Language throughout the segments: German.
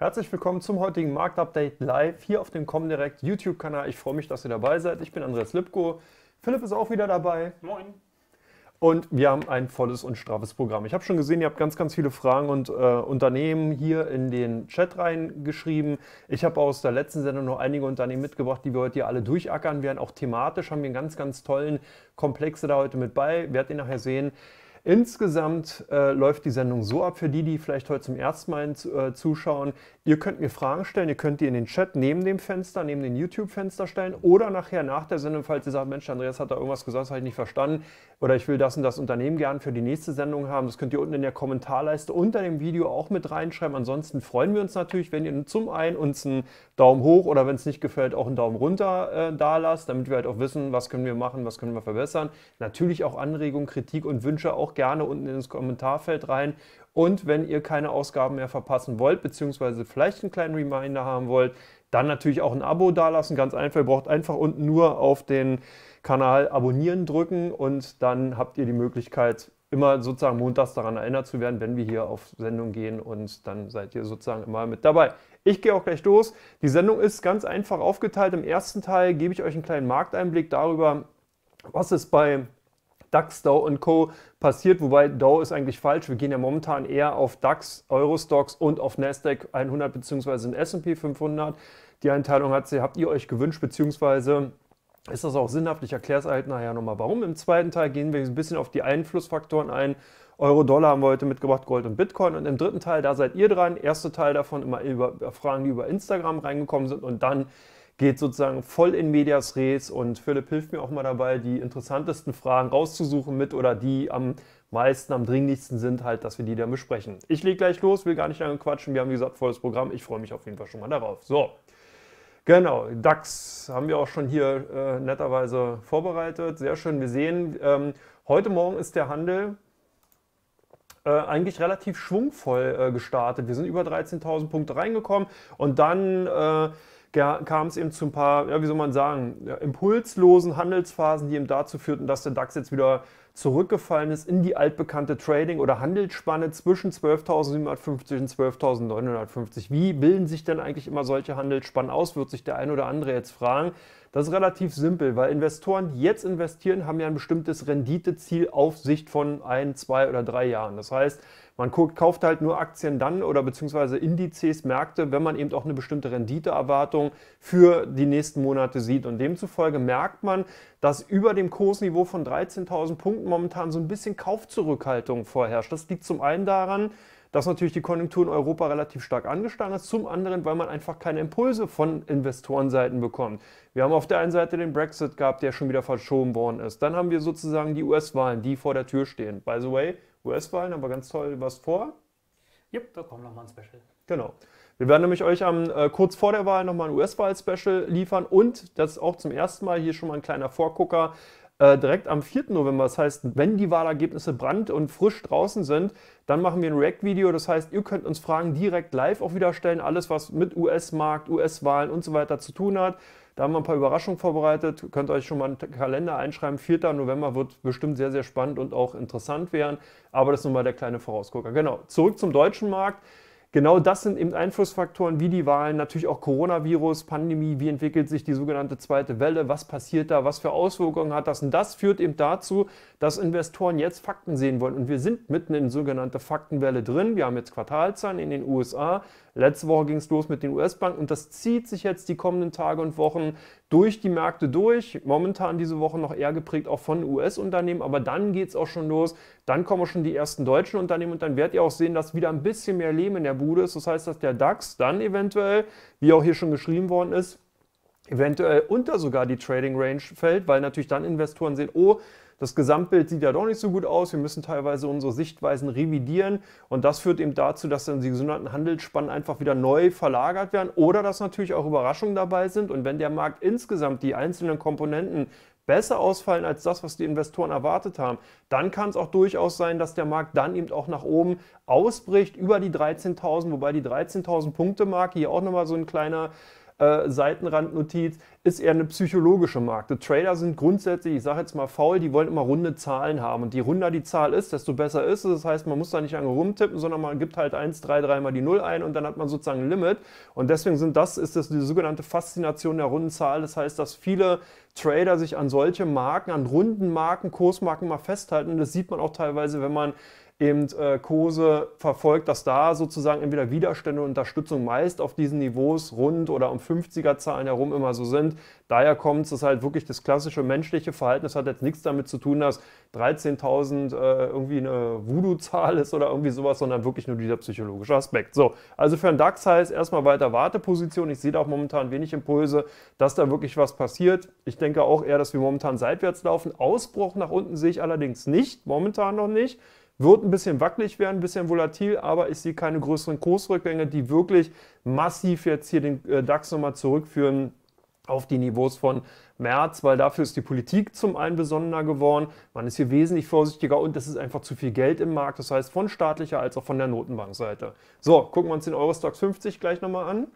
Herzlich willkommen zum heutigen Marktupdate live hier auf dem Comdirect YouTube-Kanal. Ich freue mich, dass ihr dabei seid. Ich bin Andreas Lipko. Philipp ist auch wieder dabei. Moin. Und wir haben ein volles und straffes Programm. Ich habe schon gesehen, ihr habt ganz, ganz viele Fragen und äh, Unternehmen hier in den Chat reingeschrieben. Ich habe aus der letzten Sendung noch einige Unternehmen mitgebracht, die wir heute hier alle durchackern werden. Auch thematisch haben wir einen ganz, ganz tollen Komplexe da heute mit bei. Werdet ihr nachher sehen. Insgesamt äh, läuft die Sendung so ab, für die, die vielleicht heute zum ersten Mal äh, zuschauen. Ihr könnt mir Fragen stellen, ihr könnt die in den Chat neben dem Fenster, neben dem YouTube-Fenster stellen oder nachher nach der Sendung, falls ihr sagt, Mensch, Andreas hat da irgendwas gesagt, das habe ich nicht verstanden oder ich will das und das Unternehmen gern für die nächste Sendung haben. Das könnt ihr unten in der Kommentarleiste unter dem Video auch mit reinschreiben. Ansonsten freuen wir uns natürlich, wenn ihr zum einen uns einen Daumen hoch oder wenn es nicht gefällt, auch einen Daumen runter äh, da lasst, damit wir halt auch wissen, was können wir machen, was können wir verbessern. Natürlich auch Anregungen, Kritik und Wünsche auch gerne unten ins Kommentarfeld rein. Und wenn ihr keine Ausgaben mehr verpassen wollt, beziehungsweise vielleicht einen kleinen Reminder haben wollt, dann natürlich auch ein Abo dalassen. Ganz einfach, ihr braucht einfach unten nur auf den Kanal abonnieren drücken und dann habt ihr die Möglichkeit, immer sozusagen montags daran erinnert zu werden, wenn wir hier auf Sendung gehen und dann seid ihr sozusagen immer mit dabei. Ich gehe auch gleich los. Die Sendung ist ganz einfach aufgeteilt. Im ersten Teil gebe ich euch einen kleinen Markteinblick darüber, was es bei DAX, Dow und Co. passiert. Wobei Dow ist eigentlich falsch. Wir gehen ja momentan eher auf DAX, Eurostocks und auf Nasdaq 100 bzw. S&P 500. Die Einteilung hat, habt ihr euch gewünscht bzw. Ist das auch sinnhaft? Ich erkläre es halt nachher nochmal, warum. Im zweiten Teil gehen wir ein bisschen auf die Einflussfaktoren ein. Euro-Dollar haben wir heute mitgebracht, Gold und Bitcoin. Und im dritten Teil, da seid ihr dran. Erster Teil davon immer über Fragen, die über Instagram reingekommen sind. Und dann geht sozusagen voll in medias res und Philipp hilft mir auch mal dabei, die interessantesten Fragen rauszusuchen mit oder die am meisten, am dringlichsten sind halt, dass wir die dann besprechen. Ich lege gleich los, will gar nicht lange quatschen, wir haben wie gesagt volles Programm, ich freue mich auf jeden Fall schon mal darauf. So, genau, DAX haben wir auch schon hier äh, netterweise vorbereitet, sehr schön, wir sehen, ähm, heute Morgen ist der Handel äh, eigentlich relativ schwungvoll äh, gestartet. Wir sind über 13.000 Punkte reingekommen und dann... Äh, kam es eben zu ein paar, ja, wie soll man sagen, ja, impulslosen Handelsphasen, die eben dazu führten, dass der DAX jetzt wieder zurückgefallen ist in die altbekannte Trading- oder Handelsspanne zwischen 12.750 und 12.950. Wie bilden sich denn eigentlich immer solche Handelsspannen aus, wird sich der ein oder andere jetzt fragen. Das ist relativ simpel, weil Investoren, die jetzt investieren, haben ja ein bestimmtes Renditeziel auf Sicht von ein, zwei oder drei Jahren. Das heißt, man guckt, kauft halt nur Aktien dann oder beziehungsweise Indizes, Märkte, wenn man eben auch eine bestimmte Renditeerwartung für die nächsten Monate sieht. Und demzufolge merkt man, dass über dem Kursniveau von 13.000 Punkten momentan so ein bisschen Kaufzurückhaltung vorherrscht. Das liegt zum einen daran, dass natürlich die Konjunktur in Europa relativ stark angestanden ist, zum anderen, weil man einfach keine Impulse von Investorenseiten bekommt. Wir haben auf der einen Seite den Brexit gehabt, der schon wieder verschoben worden ist. Dann haben wir sozusagen die US-Wahlen, die vor der Tür stehen. By the way, US-Wahlen, aber ganz toll was vor. Ja, da kommt nochmal ein Special. Genau. Wir werden nämlich euch am, äh, kurz vor der Wahl nochmal ein US-Wahl-Special liefern und das ist auch zum ersten Mal hier schon mal ein kleiner Vorgucker. Äh, direkt am 4. November, das heißt, wenn die Wahlergebnisse brand und frisch draußen sind, dann machen wir ein React-Video. Das heißt, ihr könnt uns Fragen direkt live auch wieder stellen. Alles, was mit US-Markt, US-Wahlen und so weiter zu tun hat. Da haben wir ein paar Überraschungen vorbereitet. Könnt euch schon mal einen Kalender einschreiben. 4. November wird bestimmt sehr, sehr spannend und auch interessant werden. Aber das ist nun mal der kleine Vorausgucker. Genau, zurück zum deutschen Markt genau das sind eben Einflussfaktoren wie die Wahlen, natürlich auch Coronavirus, Pandemie, wie entwickelt sich die sogenannte zweite Welle, was passiert da, was für Auswirkungen hat das. Und das führt eben dazu, dass Investoren jetzt Fakten sehen wollen. Und wir sind mitten in sogenannte Faktenwelle drin. Wir haben jetzt Quartalzahlen in den USA. Letzte Woche ging es los mit den US-Banken und das zieht sich jetzt die kommenden Tage und Wochen durch die Märkte durch. Momentan diese Woche noch eher geprägt auch von US-Unternehmen, aber dann geht es auch schon los. Dann kommen schon die ersten deutschen Unternehmen und dann werdet ihr auch sehen, dass wieder ein bisschen mehr Lehm in der Bude ist. Das heißt, dass der DAX dann eventuell, wie auch hier schon geschrieben worden ist, eventuell unter sogar die Trading Range fällt, weil natürlich dann Investoren sehen, oh, das Gesamtbild sieht ja doch nicht so gut aus. Wir müssen teilweise unsere Sichtweisen revidieren. Und das führt eben dazu, dass dann die sogenannten Handelsspannen einfach wieder neu verlagert werden oder dass natürlich auch Überraschungen dabei sind. Und wenn der Markt insgesamt die einzelnen Komponenten besser ausfallen als das, was die Investoren erwartet haben, dann kann es auch durchaus sein, dass der Markt dann eben auch nach oben ausbricht über die 13.000, wobei die 13.000 Punkte Marke hier auch nochmal so ein kleiner äh, Seitenrandnotiz, ist eher eine psychologische Marke. Trader sind grundsätzlich, ich sage jetzt mal faul, die wollen immer runde Zahlen haben. Und je runder die Zahl ist, desto besser ist es. Das heißt, man muss da nicht lange rumtippen, sondern man gibt halt 1, 3, 3 mal die 0 ein und dann hat man sozusagen ein Limit. Und deswegen sind das, ist das die sogenannte Faszination der runden Zahl. Das heißt, dass viele Trader sich an solche Marken, an runden Marken, Kursmarken mal festhalten. Und das sieht man auch teilweise, wenn man eben äh, Kurse verfolgt, dass da sozusagen entweder Widerstände und Unterstützung meist auf diesen Niveaus rund oder um 50er-Zahlen herum immer so sind. Daher kommt es, dass halt wirklich das klassische menschliche Verhalten, das hat jetzt nichts damit zu tun, dass 13.000 äh, irgendwie eine Voodoo-Zahl ist oder irgendwie sowas, sondern wirklich nur dieser psychologische Aspekt. So, also für einen DAX heißt erstmal weiter Warteposition. Ich sehe da auch momentan wenig Impulse, dass da wirklich was passiert. Ich denke auch eher, dass wir momentan seitwärts laufen. Ausbruch nach unten sehe ich allerdings nicht, momentan noch nicht. Wird ein bisschen wackelig werden, ein bisschen volatil, aber ich sehe keine größeren Kursrückgänge, die wirklich massiv jetzt hier den äh, DAX nochmal zurückführen auf die Niveaus von März, weil dafür ist die Politik zum einen besonderer geworden. Man ist hier wesentlich vorsichtiger und das ist einfach zu viel Geld im Markt, das heißt von staatlicher als auch von der Notenbankseite. So, gucken wir uns den Eurostox 50 gleich nochmal an.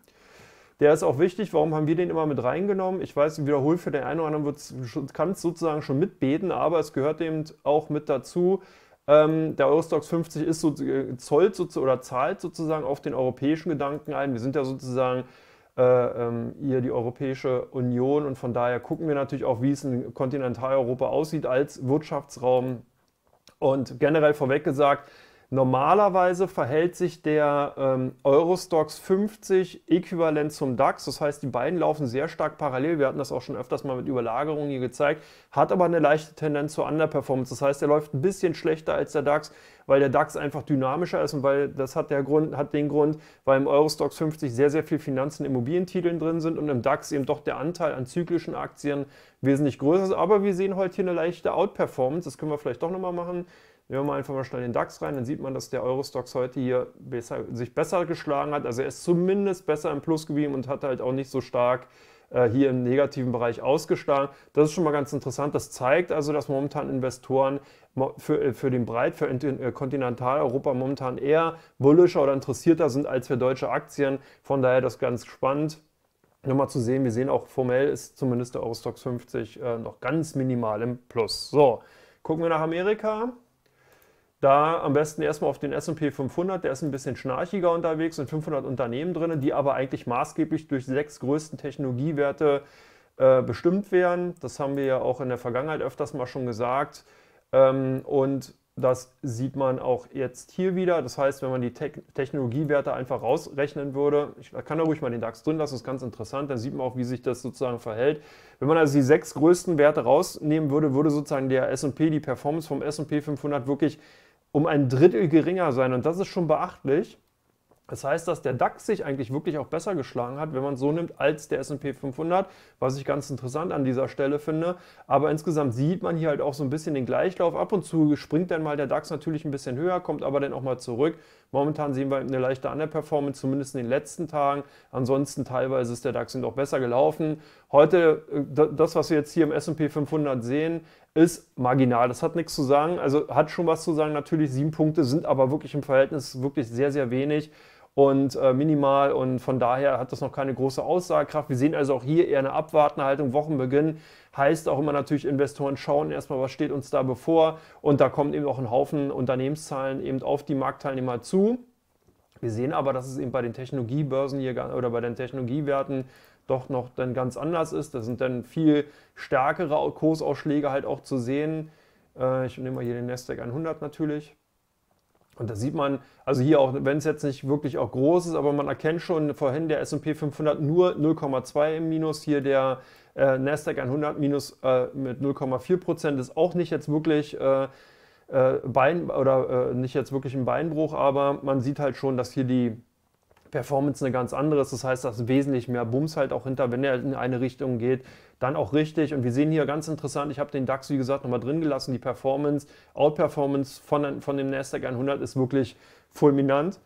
Der ist auch wichtig. Warum haben wir den immer mit reingenommen? Ich weiß, ich wiederhole für den einen oder anderen kann es sozusagen schon mitbeten, aber es gehört eben auch mit dazu, ähm, der Eurostox 50 ist so, äh, zollt so, oder zahlt sozusagen auf den europäischen Gedanken ein. Wir sind ja sozusagen äh, ähm, hier die Europäische Union und von daher gucken wir natürlich auch, wie es in Kontinentaleuropa aussieht als Wirtschaftsraum. Und generell vorweg gesagt, Normalerweise verhält sich der ähm, Eurostox 50 äquivalent zum DAX. Das heißt, die beiden laufen sehr stark parallel. Wir hatten das auch schon öfters mal mit Überlagerungen hier gezeigt. Hat aber eine leichte Tendenz zur Underperformance. Das heißt, er läuft ein bisschen schlechter als der DAX, weil der DAX einfach dynamischer ist und weil das hat, der Grund, hat den Grund, weil im Eurostox 50 sehr, sehr viel Finanzen, und Immobilientiteln drin sind und im DAX eben doch der Anteil an zyklischen Aktien wesentlich größer ist. Aber wir sehen heute hier eine leichte Outperformance. Das können wir vielleicht doch nochmal machen. Nehmen wir mal einfach mal schnell den DAX rein, dann sieht man, dass der Eurostox heute hier besser, sich besser geschlagen hat. Also er ist zumindest besser im Plus geblieben und hat halt auch nicht so stark äh, hier im negativen Bereich ausgeschlagen. Das ist schon mal ganz interessant. Das zeigt also, dass momentan Investoren für, äh, für den Breit, für äh, Kontinentaleuropa momentan eher bullischer oder interessierter sind als für deutsche Aktien. Von daher das ganz spannend nochmal zu sehen. Wir sehen auch formell ist zumindest der Eurostox 50 äh, noch ganz minimal im Plus. So, gucken wir nach Amerika. Da am besten erstmal auf den SP 500, der ist ein bisschen schnarchiger unterwegs, sind 500 Unternehmen drin, die aber eigentlich maßgeblich durch sechs größten Technologiewerte äh, bestimmt werden. Das haben wir ja auch in der Vergangenheit öfters mal schon gesagt. Ähm, und das sieht man auch jetzt hier wieder. Das heißt, wenn man die Te Technologiewerte einfach rausrechnen würde, ich kann da ruhig mal den DAX drin lassen, das ist ganz interessant, dann sieht man auch, wie sich das sozusagen verhält. Wenn man also die sechs größten Werte rausnehmen würde, würde sozusagen der SP, die Performance vom SP 500 wirklich um ein Drittel geringer sein. Und das ist schon beachtlich. Das heißt, dass der DAX sich eigentlich wirklich auch besser geschlagen hat, wenn man es so nimmt, als der SP 500, was ich ganz interessant an dieser Stelle finde. Aber insgesamt sieht man hier halt auch so ein bisschen den Gleichlauf. Ab und zu springt dann mal der DAX natürlich ein bisschen höher, kommt aber dann auch mal zurück. Momentan sehen wir halt eine leichte Underperformance, zumindest in den letzten Tagen. Ansonsten teilweise ist der DAX noch besser gelaufen. Heute, äh, das, was wir jetzt hier im S&P 500 sehen, ist marginal. Das hat nichts zu sagen. Also hat schon was zu sagen. Natürlich sieben Punkte sind aber wirklich im Verhältnis wirklich sehr, sehr wenig und äh, minimal. Und von daher hat das noch keine große Aussagekraft. Wir sehen also auch hier eher eine abwartende Haltung. Wochenbeginn heißt auch immer natürlich, Investoren schauen erstmal, was steht uns da bevor. Und da kommen eben auch ein Haufen Unternehmenszahlen eben auf die Marktteilnehmer zu. Wir sehen aber, dass es eben bei den Technologiebörsen hier oder bei den Technologiewerten doch noch dann ganz anders ist. Da sind dann viel stärkere Kursausschläge halt auch zu sehen. Äh, ich nehme mal hier den Nasdaq 100 natürlich. Und da sieht man, also hier auch, wenn es jetzt nicht wirklich auch groß ist, aber man erkennt schon vorhin der S&P 500 nur 0,2 im Minus, hier der äh, Nasdaq 100 minus äh, mit 0,4 Prozent ist auch nicht jetzt wirklich äh, äh Bein oder äh, nicht jetzt wirklich ein Beinbruch, aber man sieht halt schon, dass hier die Performance eine ganz andere ist. Das heißt, dass wesentlich mehr Bums halt auch hinter, wenn er in eine Richtung geht, dann auch richtig. Und wir sehen hier ganz interessant, ich habe den DAX, wie gesagt, nochmal drin gelassen. Die Performance, Outperformance von, von dem NASDAQ 100 ist wirklich fulminant.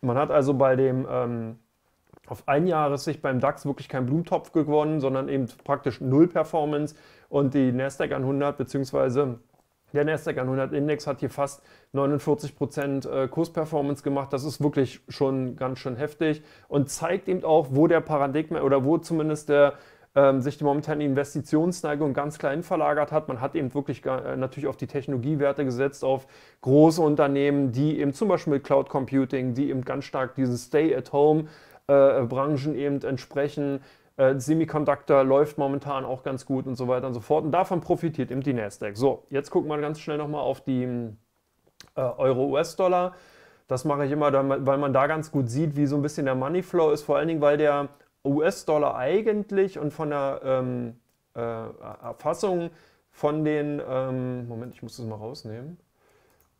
Man hat also bei dem... Ähm, auf ein Jahressicht beim DAX wirklich keinen Blumentopf gewonnen, sondern eben praktisch null Performance und die Nasdaq 100 bzw. Der Nasdaq 100 Index hat hier fast 49% äh, Kursperformance gemacht. Das ist wirklich schon ganz schön heftig und zeigt eben auch, wo der Paradigma oder wo zumindest der ähm, sich die momentane Investitionsneigung ganz klein verlagert hat. Man hat eben wirklich äh, natürlich auf die Technologiewerte gesetzt, auf große Unternehmen, die eben zum Beispiel mit Cloud Computing, die eben ganz stark diesen Stay-at-Home-Branchen äh, eben entsprechen äh, Semiconductor läuft momentan auch ganz gut und so weiter und so fort. Und davon profitiert eben die Nasdaq. So, jetzt gucken wir ganz schnell nochmal auf die äh, Euro-US-Dollar. Das mache ich immer, weil man da ganz gut sieht, wie so ein bisschen der Moneyflow ist. Vor allen Dingen, weil der US-Dollar eigentlich und von der ähm, äh, Erfassung von den, ähm, Moment, ich muss das mal rausnehmen,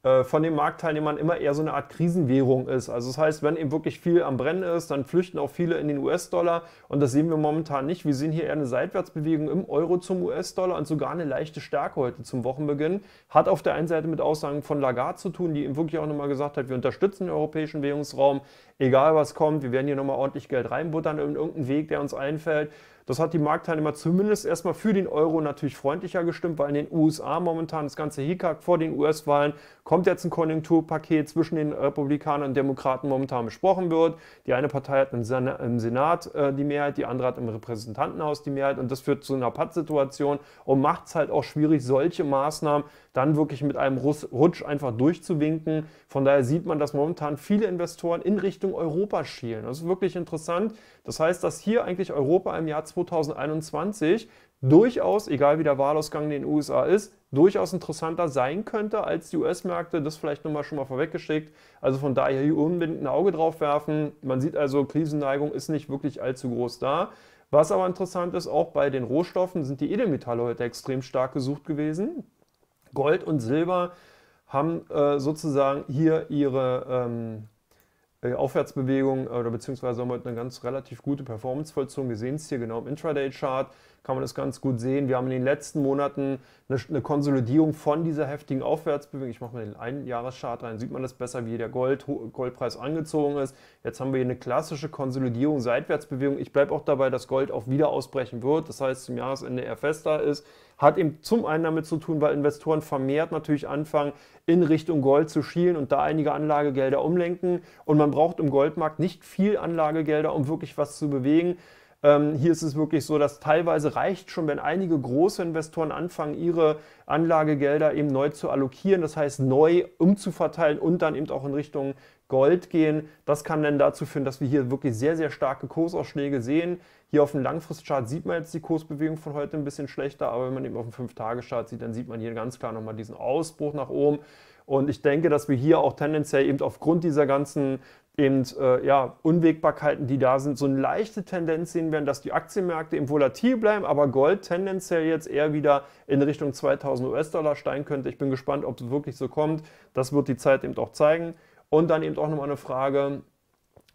äh, von den Marktteilnehmern immer eher so eine Art Krisenwährung ist. Also das heißt, wenn eben wirklich viel am Brennen ist, dann flüchten auch viele in den US-Dollar und das sehen wir momentan nicht. Wir sehen hier eher eine Seitwärtsbewegung im Euro zum US-Dollar und sogar eine leichte Stärke heute zum Wochenbeginn. Hat auf der einen Seite mit Aussagen von Lagarde zu tun, die eben wirklich auch nochmal gesagt hat, wir unterstützen den europäischen Währungsraum, egal was kommt, wir werden hier nochmal ordentlich Geld reinbuttern in irgendeinen Weg, der uns einfällt. Das hat die Marktteilnehmer zumindest erstmal für den Euro natürlich freundlicher gestimmt, weil in den USA momentan das ganze Hickhack vor den US-Wahlen kommt jetzt ein Konjunkturpaket zwischen den Republikanern und Demokraten momentan besprochen wird. Die eine Partei hat im Senat äh, die Mehrheit, die andere hat im Repräsentantenhaus die Mehrheit und das führt zu einer Pattsituation und macht es halt auch schwierig, solche Maßnahmen dann wirklich mit einem Rutsch einfach durchzuwinken. Von daher sieht man, dass momentan viele Investoren in Richtung Europa schielen. Das ist wirklich interessant. Das heißt, dass hier eigentlich Europa im Jahr 2021 durchaus, egal wie der Wahlausgang in den USA ist, durchaus interessanter sein könnte als die US-Märkte. Das vielleicht nochmal schon mal vorweggeschickt. Also von daher hier unbedingt ein Auge drauf werfen. Man sieht also, Krisenneigung ist nicht wirklich allzu groß da. Was aber interessant ist, auch bei den Rohstoffen sind die Edelmetalle heute extrem stark gesucht gewesen. Gold und Silber haben äh, sozusagen hier ihre ähm, äh, Aufwärtsbewegung äh, oder beziehungsweise haben wir heute eine ganz relativ gute Performance vollzogen. Wir sehen es hier genau im Intraday-Chart kann man das ganz gut sehen. Wir haben in den letzten Monaten eine, eine Konsolidierung von dieser heftigen Aufwärtsbewegung. Ich mache mal den Einjahreschart rein, sieht man das besser, wie der Gold, Goldpreis angezogen ist. Jetzt haben wir hier eine klassische Konsolidierung, Seitwärtsbewegung. Ich bleibe auch dabei, dass Gold auch wieder ausbrechen wird. Das heißt, zum Jahresende eher fester ist. Hat eben zum einen damit zu tun, weil Investoren vermehrt natürlich anfangen, in Richtung Gold zu schielen und da einige Anlagegelder umlenken. Und man braucht im Goldmarkt nicht viel Anlagegelder, um wirklich was zu bewegen. Ähm, hier ist es wirklich so, dass teilweise reicht schon, wenn einige große Investoren anfangen, ihre Anlagegelder eben neu zu allokieren, das heißt neu umzuverteilen und dann eben auch in Richtung Gold gehen. Das kann dann dazu führen, dass wir hier wirklich sehr, sehr starke Kursausschläge sehen. Hier auf dem Langfristchart sieht man jetzt die Kursbewegung von heute ein bisschen schlechter, aber wenn man eben auf dem 5-Tage-Chart sieht, dann sieht man hier ganz klar nochmal diesen Ausbruch nach oben. Und ich denke, dass wir hier auch tendenziell eben aufgrund dieser ganzen eben äh, ja, Unwägbarkeiten, die da sind. So eine leichte Tendenz sehen werden, dass die Aktienmärkte eben volatil bleiben, aber Gold tendenziell jetzt eher wieder in Richtung 2000 US-Dollar steigen könnte. Ich bin gespannt, ob es wirklich so kommt. Das wird die Zeit eben auch zeigen. Und dann eben auch nochmal eine Frage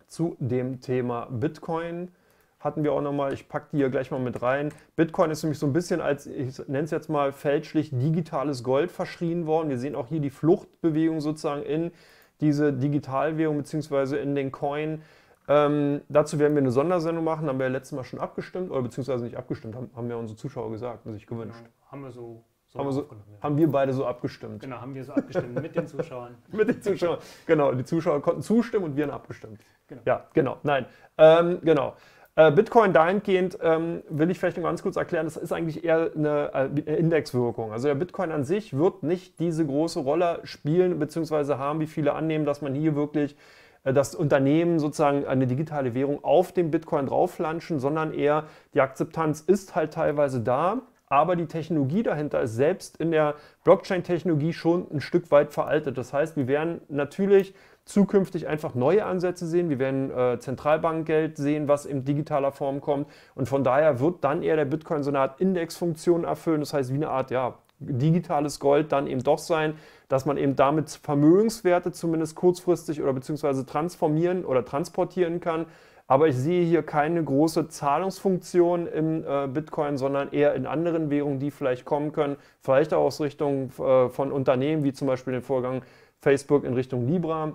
zu dem Thema Bitcoin. Hatten wir auch nochmal, ich packe die hier gleich mal mit rein. Bitcoin ist nämlich so ein bisschen als, ich nenne es jetzt mal fälschlich, digitales Gold verschrien worden. Wir sehen auch hier die Fluchtbewegung sozusagen in diese Digitalwährung bzw. in den Coin. Ähm, dazu werden wir eine Sondersendung machen, haben wir ja letztes Mal schon abgestimmt, oder beziehungsweise nicht abgestimmt, haben, haben ja unsere Zuschauer gesagt und sich gewünscht. Genau. Haben wir so so haben, wir so, haben, wir beide so abgestimmt. Genau, haben wir so abgestimmt mit den Zuschauern. mit den Zuschauern, genau. Die Zuschauer konnten zustimmen und wir haben abgestimmt. Genau. Ja, genau. Nein, ähm, genau. Äh, Bitcoin dahingehend ähm, will ich vielleicht noch ganz kurz erklären, das ist eigentlich eher eine äh, Indexwirkung. Also der Bitcoin an sich wird nicht diese große Rolle spielen bzw. haben, wie viele annehmen, dass man hier wirklich äh, das Unternehmen sozusagen eine digitale Währung auf dem Bitcoin draufflanschen, sondern eher die Akzeptanz ist halt teilweise da, aber die Technologie dahinter ist selbst in der Blockchain-Technologie schon ein Stück weit veraltet. Das heißt, wir werden natürlich zukünftig einfach neue Ansätze sehen. Wir werden äh, Zentralbankgeld sehen, was in digitaler Form kommt. Und von daher wird dann eher der Bitcoin so eine Art Indexfunktion erfüllen. Das heißt, wie eine Art, ja, digitales Gold dann eben doch sein, dass man eben damit Vermögenswerte zumindest kurzfristig oder beziehungsweise transformieren oder transportieren kann. Aber ich sehe hier keine große Zahlungsfunktion im äh, Bitcoin, sondern eher in anderen Währungen, die vielleicht kommen können. Vielleicht auch aus Richtung äh, von Unternehmen, wie zum Beispiel den Vorgang Facebook in Richtung Libra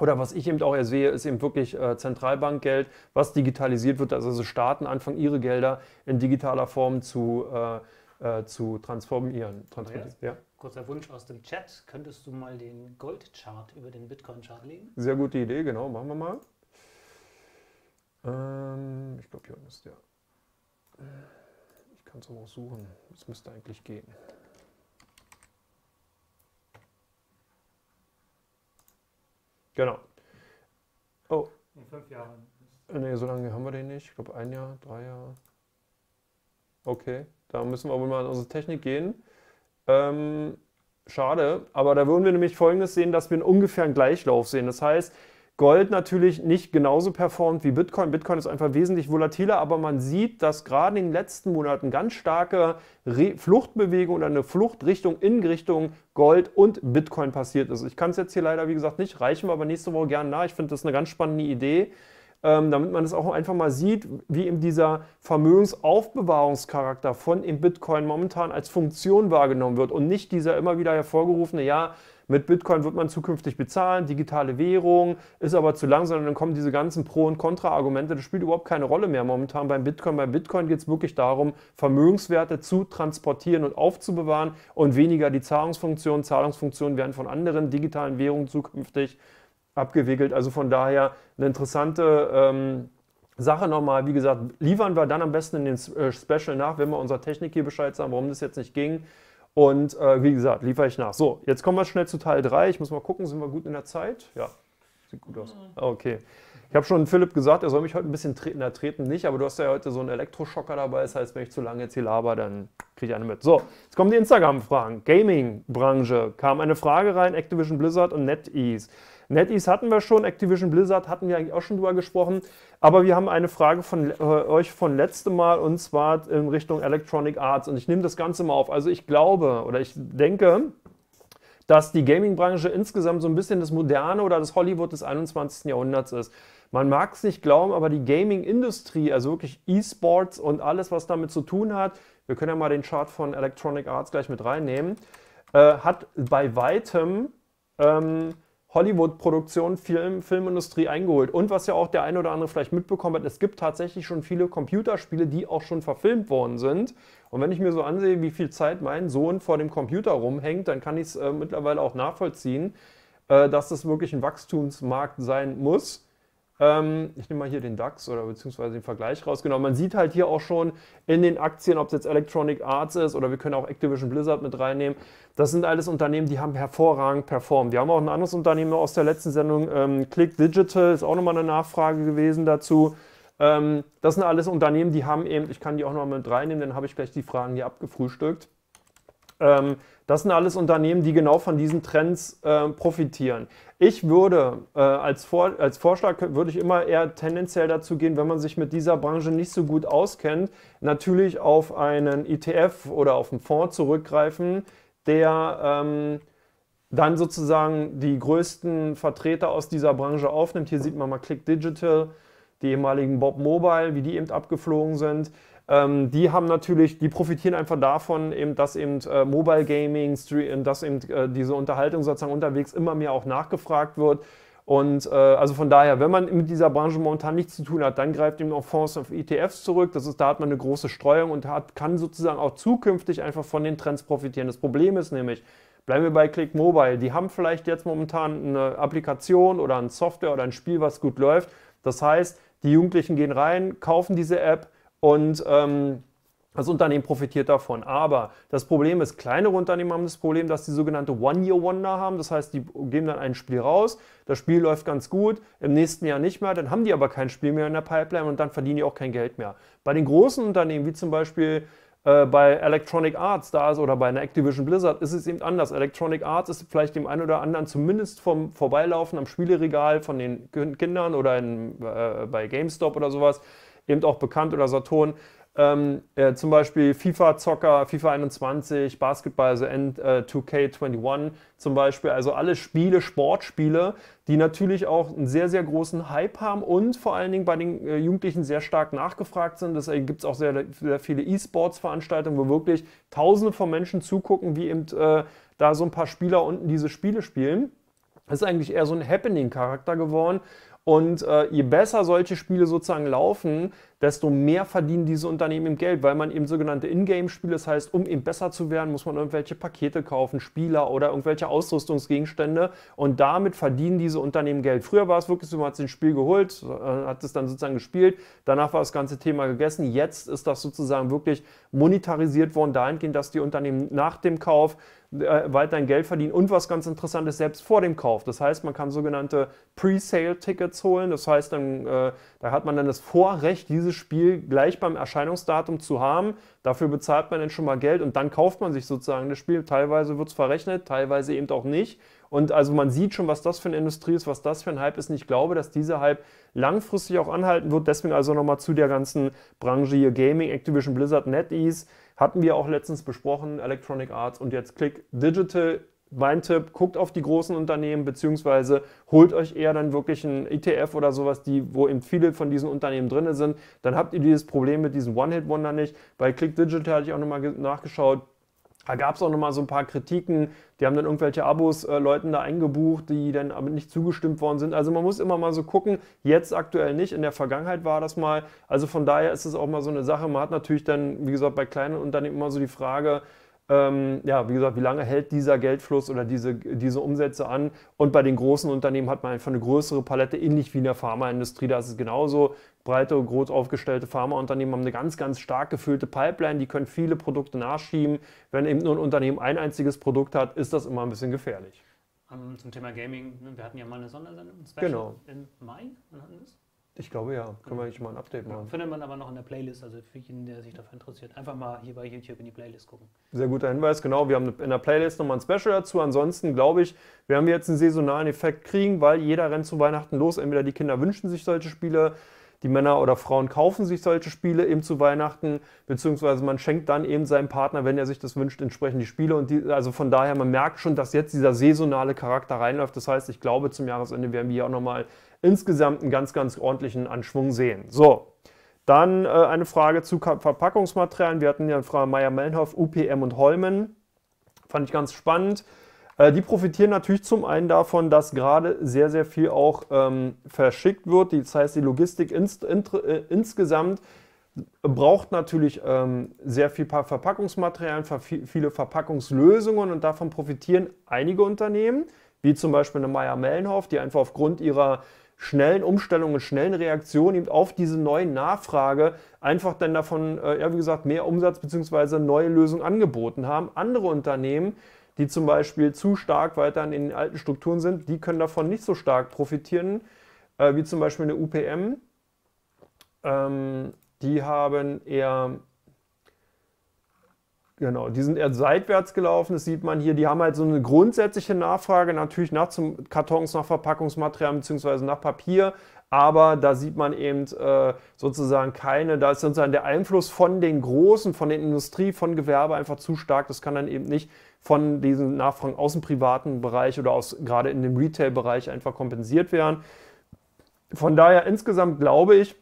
oder was ich eben auch eher sehe, ist eben wirklich äh, Zentralbankgeld, was digitalisiert wird, also Staaten anfangen, ihre Gelder in digitaler Form zu, äh, äh zu transformieren. Ja. Kurzer Wunsch aus dem Chat, könntest du mal den Goldchart über den Bitcoin-Chart legen? Sehr gute Idee, genau, machen wir mal. Ähm, ich glaube, hier unten ist der. Ich kann es auch suchen, es müsste eigentlich gehen. Genau. Oh. In fünf Jahren. Nee, so lange haben wir den nicht. Ich glaube ein Jahr, drei Jahre. Okay, da müssen wir wohl mal an unsere Technik gehen. Ähm, schade, aber da würden wir nämlich folgendes sehen, dass wir einen ungefähren Gleichlauf sehen. Das heißt, Gold natürlich nicht genauso performt wie Bitcoin. Bitcoin ist einfach wesentlich volatiler, aber man sieht, dass gerade in den letzten Monaten ganz starke Re Fluchtbewegung oder eine Fluchtrichtung in Richtung Gold und Bitcoin passiert ist. Ich kann es jetzt hier leider, wie gesagt, nicht reichen, aber nächste Woche gerne nach. Ich finde das eine ganz spannende Idee. Ähm, damit man es auch einfach mal sieht, wie eben dieser Vermögensaufbewahrungscharakter von dem Bitcoin momentan als Funktion wahrgenommen wird und nicht dieser immer wieder hervorgerufene, ja, mit Bitcoin wird man zukünftig bezahlen, digitale Währung ist aber zu lang, sondern dann kommen diese ganzen Pro- und Kontra-Argumente. Das spielt überhaupt keine Rolle mehr momentan beim Bitcoin. Bei Bitcoin geht es wirklich darum, Vermögenswerte zu transportieren und aufzubewahren und weniger die Zahlungsfunktion. Zahlungsfunktionen werden von anderen digitalen Währungen zukünftig abgewickelt. Also von daher eine interessante. Ähm, Sache nochmal, wie gesagt, liefern wir dann am besten in den äh, Special nach, wenn wir unserer Technik hier Bescheid sagen, warum das jetzt nicht ging. Und äh, wie gesagt, liefere ich nach. So, jetzt kommen wir schnell zu Teil 3. Ich muss mal gucken, sind wir gut in der Zeit? Ja, sieht gut aus. Mhm. Okay. Ich habe schon Philipp gesagt, er soll mich heute ein bisschen treten. Er treten nicht, aber du hast ja heute so einen Elektroschocker dabei. Das heißt, wenn ich zu lange jetzt hier laber, dann kriege ich eine mit. So, jetzt kommen die Instagram-Fragen. Gaming-Branche. Kam eine Frage rein, Activision Blizzard und NetEase. NetEase hatten wir schon, Activision Blizzard hatten wir eigentlich auch schon drüber gesprochen. Aber wir haben eine Frage von äh, euch von letztem Mal und zwar in Richtung Electronic Arts. Und ich nehme das Ganze mal auf. Also ich glaube oder ich denke, dass die Gaming-Branche insgesamt so ein bisschen das Moderne oder das Hollywood des 21. Jahrhunderts ist. Man mag es nicht glauben, aber die Gaming-Industrie, also wirklich E-Sports und alles, was damit zu tun hat, wir können ja mal den Chart von Electronic Arts gleich mit reinnehmen, äh, hat bei weitem ähm, Hollywood-Produktion, Film, Filmindustrie eingeholt. Und was ja auch der eine oder andere vielleicht mitbekommen hat, es gibt tatsächlich schon viele Computerspiele, die auch schon verfilmt worden sind. Und wenn ich mir so ansehe, wie viel Zeit mein Sohn vor dem Computer rumhängt, dann kann ich es äh, mittlerweile auch nachvollziehen, äh, dass das wirklich ein Wachstumsmarkt sein muss. Ähm, ich nehme mal hier den DAX oder beziehungsweise den Vergleich raus. Genau, man sieht halt hier auch schon in den Aktien, ob es jetzt Electronic Arts ist oder wir können auch Activision Blizzard mit reinnehmen. Das sind alles Unternehmen, die haben hervorragend performt. Wir haben auch ein anderes Unternehmen aus der letzten Sendung, ähm, Click Digital, ist auch nochmal eine Nachfrage gewesen dazu. Ähm, das sind alles Unternehmen, die haben eben, ich kann die auch nochmal mit reinnehmen, dann habe ich gleich die Fragen hier abgefrühstückt. Ähm, das sind alles Unternehmen, die genau von diesen Trends äh, profitieren. Ich würde äh, als, Vor als Vorschlag würde ich immer eher tendenziell dazu gehen, wenn man sich mit dieser Branche nicht so gut auskennt, natürlich auf einen ETF oder auf einen Fonds zurückgreifen, der ähm, dann sozusagen die größten Vertreter aus dieser Branche aufnimmt. Hier sieht man mal Click Digital, die ehemaligen Bob Mobile, wie die eben abgeflogen sind. Ähm, die haben natürlich, die profitieren einfach davon, eben, dass eben äh, Mobile Gaming, Stream, äh, dass eben äh, diese Unterhaltung sozusagen unterwegs immer mehr auch nachgefragt wird. Und äh, also von daher, wenn man mit dieser Branche momentan nichts zu tun hat, dann greift eben auch Fonds auf ETFs zurück. Das ist, da hat man eine große Streuung und hat, kann sozusagen auch zukünftig einfach von den Trends profitieren. Das Problem ist nämlich, bleiben wir bei Click Mobile, die haben vielleicht jetzt momentan eine Applikation oder ein Software oder ein Spiel, was gut läuft. Das heißt, die Jugendlichen gehen rein, kaufen diese App und ähm, das Unternehmen profitiert davon. Aber das Problem ist, kleinere Unternehmen haben das Problem, dass die sogenannte One-Year-Wonder haben. Das heißt, die geben dann ein Spiel raus, das Spiel läuft ganz gut, im nächsten Jahr nicht mehr, dann haben die aber kein Spiel mehr in der Pipeline und dann verdienen die auch kein Geld mehr. Bei den großen Unternehmen, wie zum Beispiel äh, bei Electronic Arts da ist oder bei einer Activision Blizzard, ist es eben anders. Electronic Arts ist vielleicht dem einen oder anderen zumindest vom Vorbeilaufen am Spieleregal von den Kindern oder in, äh, bei GameStop oder sowas eben auch bekannt oder Saturn, ähm, äh, zum Beispiel FIFA-Zocker, FIFA 21, Basketball, also End, äh, 2K21 zum Beispiel, also alle Spiele, Sportspiele, die natürlich auch einen sehr, sehr großen Hype haben und vor allen Dingen bei den äh, Jugendlichen sehr stark nachgefragt sind. Deswegen äh, gibt es auch sehr, sehr viele E-Sports-Veranstaltungen, wo wirklich Tausende von Menschen zugucken, wie eben äh, da so ein paar Spieler unten diese Spiele spielen. Das ist eigentlich eher so ein Happening-Charakter geworden. Und äh, je besser solche Spiele sozusagen laufen, desto mehr verdienen diese Unternehmen im Geld, weil man eben sogenannte Ingame-Spiele, das heißt, um eben besser zu werden, muss man irgendwelche Pakete kaufen, Spieler oder irgendwelche Ausrüstungsgegenstände und damit verdienen diese Unternehmen Geld. Früher war es wirklich so, man hat sich ein Spiel geholt, äh, hat es dann sozusagen gespielt, danach war das ganze Thema gegessen. Jetzt ist das sozusagen wirklich monetarisiert worden, dahingehend, dass die Unternehmen nach dem Kauf äh, weiterhin Geld verdienen und was ganz interessant ist, selbst vor dem Kauf. Das heißt, man kann sogenannte Pre-Sale-Tickets holen. Das heißt, dann, äh, da hat man dann das Vorrecht, dieses Spiel gleich beim Erscheinungsdatum zu haben. Dafür bezahlt man dann schon mal Geld und dann kauft man sich sozusagen das Spiel. Teilweise wird es verrechnet, teilweise eben auch nicht. Und also man sieht schon, was das für eine Industrie ist, was das für ein Hype ist. Und ich glaube, dass dieser Hype langfristig auch anhalten wird. Deswegen also nochmal zu der ganzen Branche hier Gaming, Activision Blizzard, NetEase hatten wir auch letztens besprochen, Electronic Arts und jetzt Click Digital. Mein Tipp, guckt auf die großen Unternehmen, beziehungsweise holt euch eher dann wirklich ein ETF oder sowas, die, wo eben viele von diesen Unternehmen drin sind. Dann habt ihr dieses Problem mit diesem One-Hit-Wonder nicht. Bei Click Digital hatte ich auch nochmal nachgeschaut, da gab es auch nochmal so ein paar Kritiken, die haben dann irgendwelche Abos äh, Leuten da eingebucht, die dann aber nicht zugestimmt worden sind. Also man muss immer mal so gucken, jetzt aktuell nicht, in der Vergangenheit war das mal. Also von daher ist es auch mal so eine Sache. Man hat natürlich dann, wie gesagt, bei kleinen Unternehmen immer so die Frage, ähm, ja, wie gesagt, wie lange hält dieser Geldfluss oder diese, diese Umsätze an? Und bei den großen Unternehmen hat man einfach eine größere Palette, ähnlich wie in der Pharmaindustrie. Da ist es genauso breite, groß aufgestellte Pharmaunternehmen haben eine ganz, ganz stark gefüllte Pipeline, die können viele Produkte nachschieben. Wenn eben nur ein Unternehmen ein einziges Produkt hat, ist das immer ein bisschen gefährlich. Zum Thema Gaming, ne, wir hatten ja mal eine Sondersendung, ein Special genau. im Mai, wann hatten wir Ich glaube ja, können genau. wir eigentlich mal ein Update genau. machen. Findet man aber noch in der Playlist, also für jeden, der sich dafür interessiert, einfach mal hier bei YouTube in die Playlist gucken. Sehr guter Hinweis, genau. Wir haben in der Playlist nochmal ein Special dazu. Ansonsten glaube ich, werden wir jetzt einen saisonalen Effekt kriegen, weil jeder rennt zu Weihnachten los. Entweder die Kinder wünschen sich solche Spiele, die Männer oder Frauen kaufen sich solche Spiele eben zu Weihnachten, beziehungsweise man schenkt dann eben seinem Partner, wenn er sich das wünscht, entsprechend die Spiele. Und die, also von daher, man merkt schon, dass jetzt dieser saisonale Charakter reinläuft. Das heißt, ich glaube, zum Jahresende werden wir hier auch nochmal insgesamt einen ganz, ganz ordentlichen Anschwung sehen. So, dann äh, eine Frage zu Ka Verpackungsmaterialien. Wir hatten ja Frau meyer mellenhoff UPM und Holmen. Fand ich ganz spannend. Äh, die profitieren natürlich zum einen davon, dass gerade sehr, sehr viel auch ähm, verschickt wird. Das heißt, die Logistik inst, int, äh, insgesamt braucht natürlich ähm, sehr viel Verpackungsmaterial, viele Verpackungslösungen und davon profitieren einige Unternehmen, wie zum Beispiel eine Meier Mellenhoff, die einfach aufgrund ihrer schnellen Umstellung und schnellen Reaktion eben auf diese neue Nachfrage einfach dann davon, äh, ja wie gesagt, mehr Umsatz bzw. neue Lösungen angeboten haben. Andere Unternehmen, die zum Beispiel zu stark weiterhin in den alten Strukturen sind, die können davon nicht so stark profitieren, äh, wie zum Beispiel eine UPM. Ähm, die haben eher, genau, die sind eher seitwärts gelaufen. Das sieht man hier, die haben halt so eine grundsätzliche Nachfrage natürlich nach zum Kartons, nach Verpackungsmaterial bzw. nach Papier, aber da sieht man eben äh, sozusagen keine, da ist sozusagen der Einfluss von den Großen, von der Industrie, von Gewerbe einfach zu stark. Das kann dann eben nicht von diesen Nachfragen aus dem privaten Bereich oder aus gerade in dem Retail-Bereich einfach kompensiert werden. Von daher insgesamt glaube ich,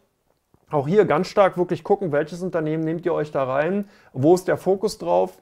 auch hier ganz stark wirklich gucken, welches Unternehmen nehmt ihr euch da rein, wo ist der Fokus drauf.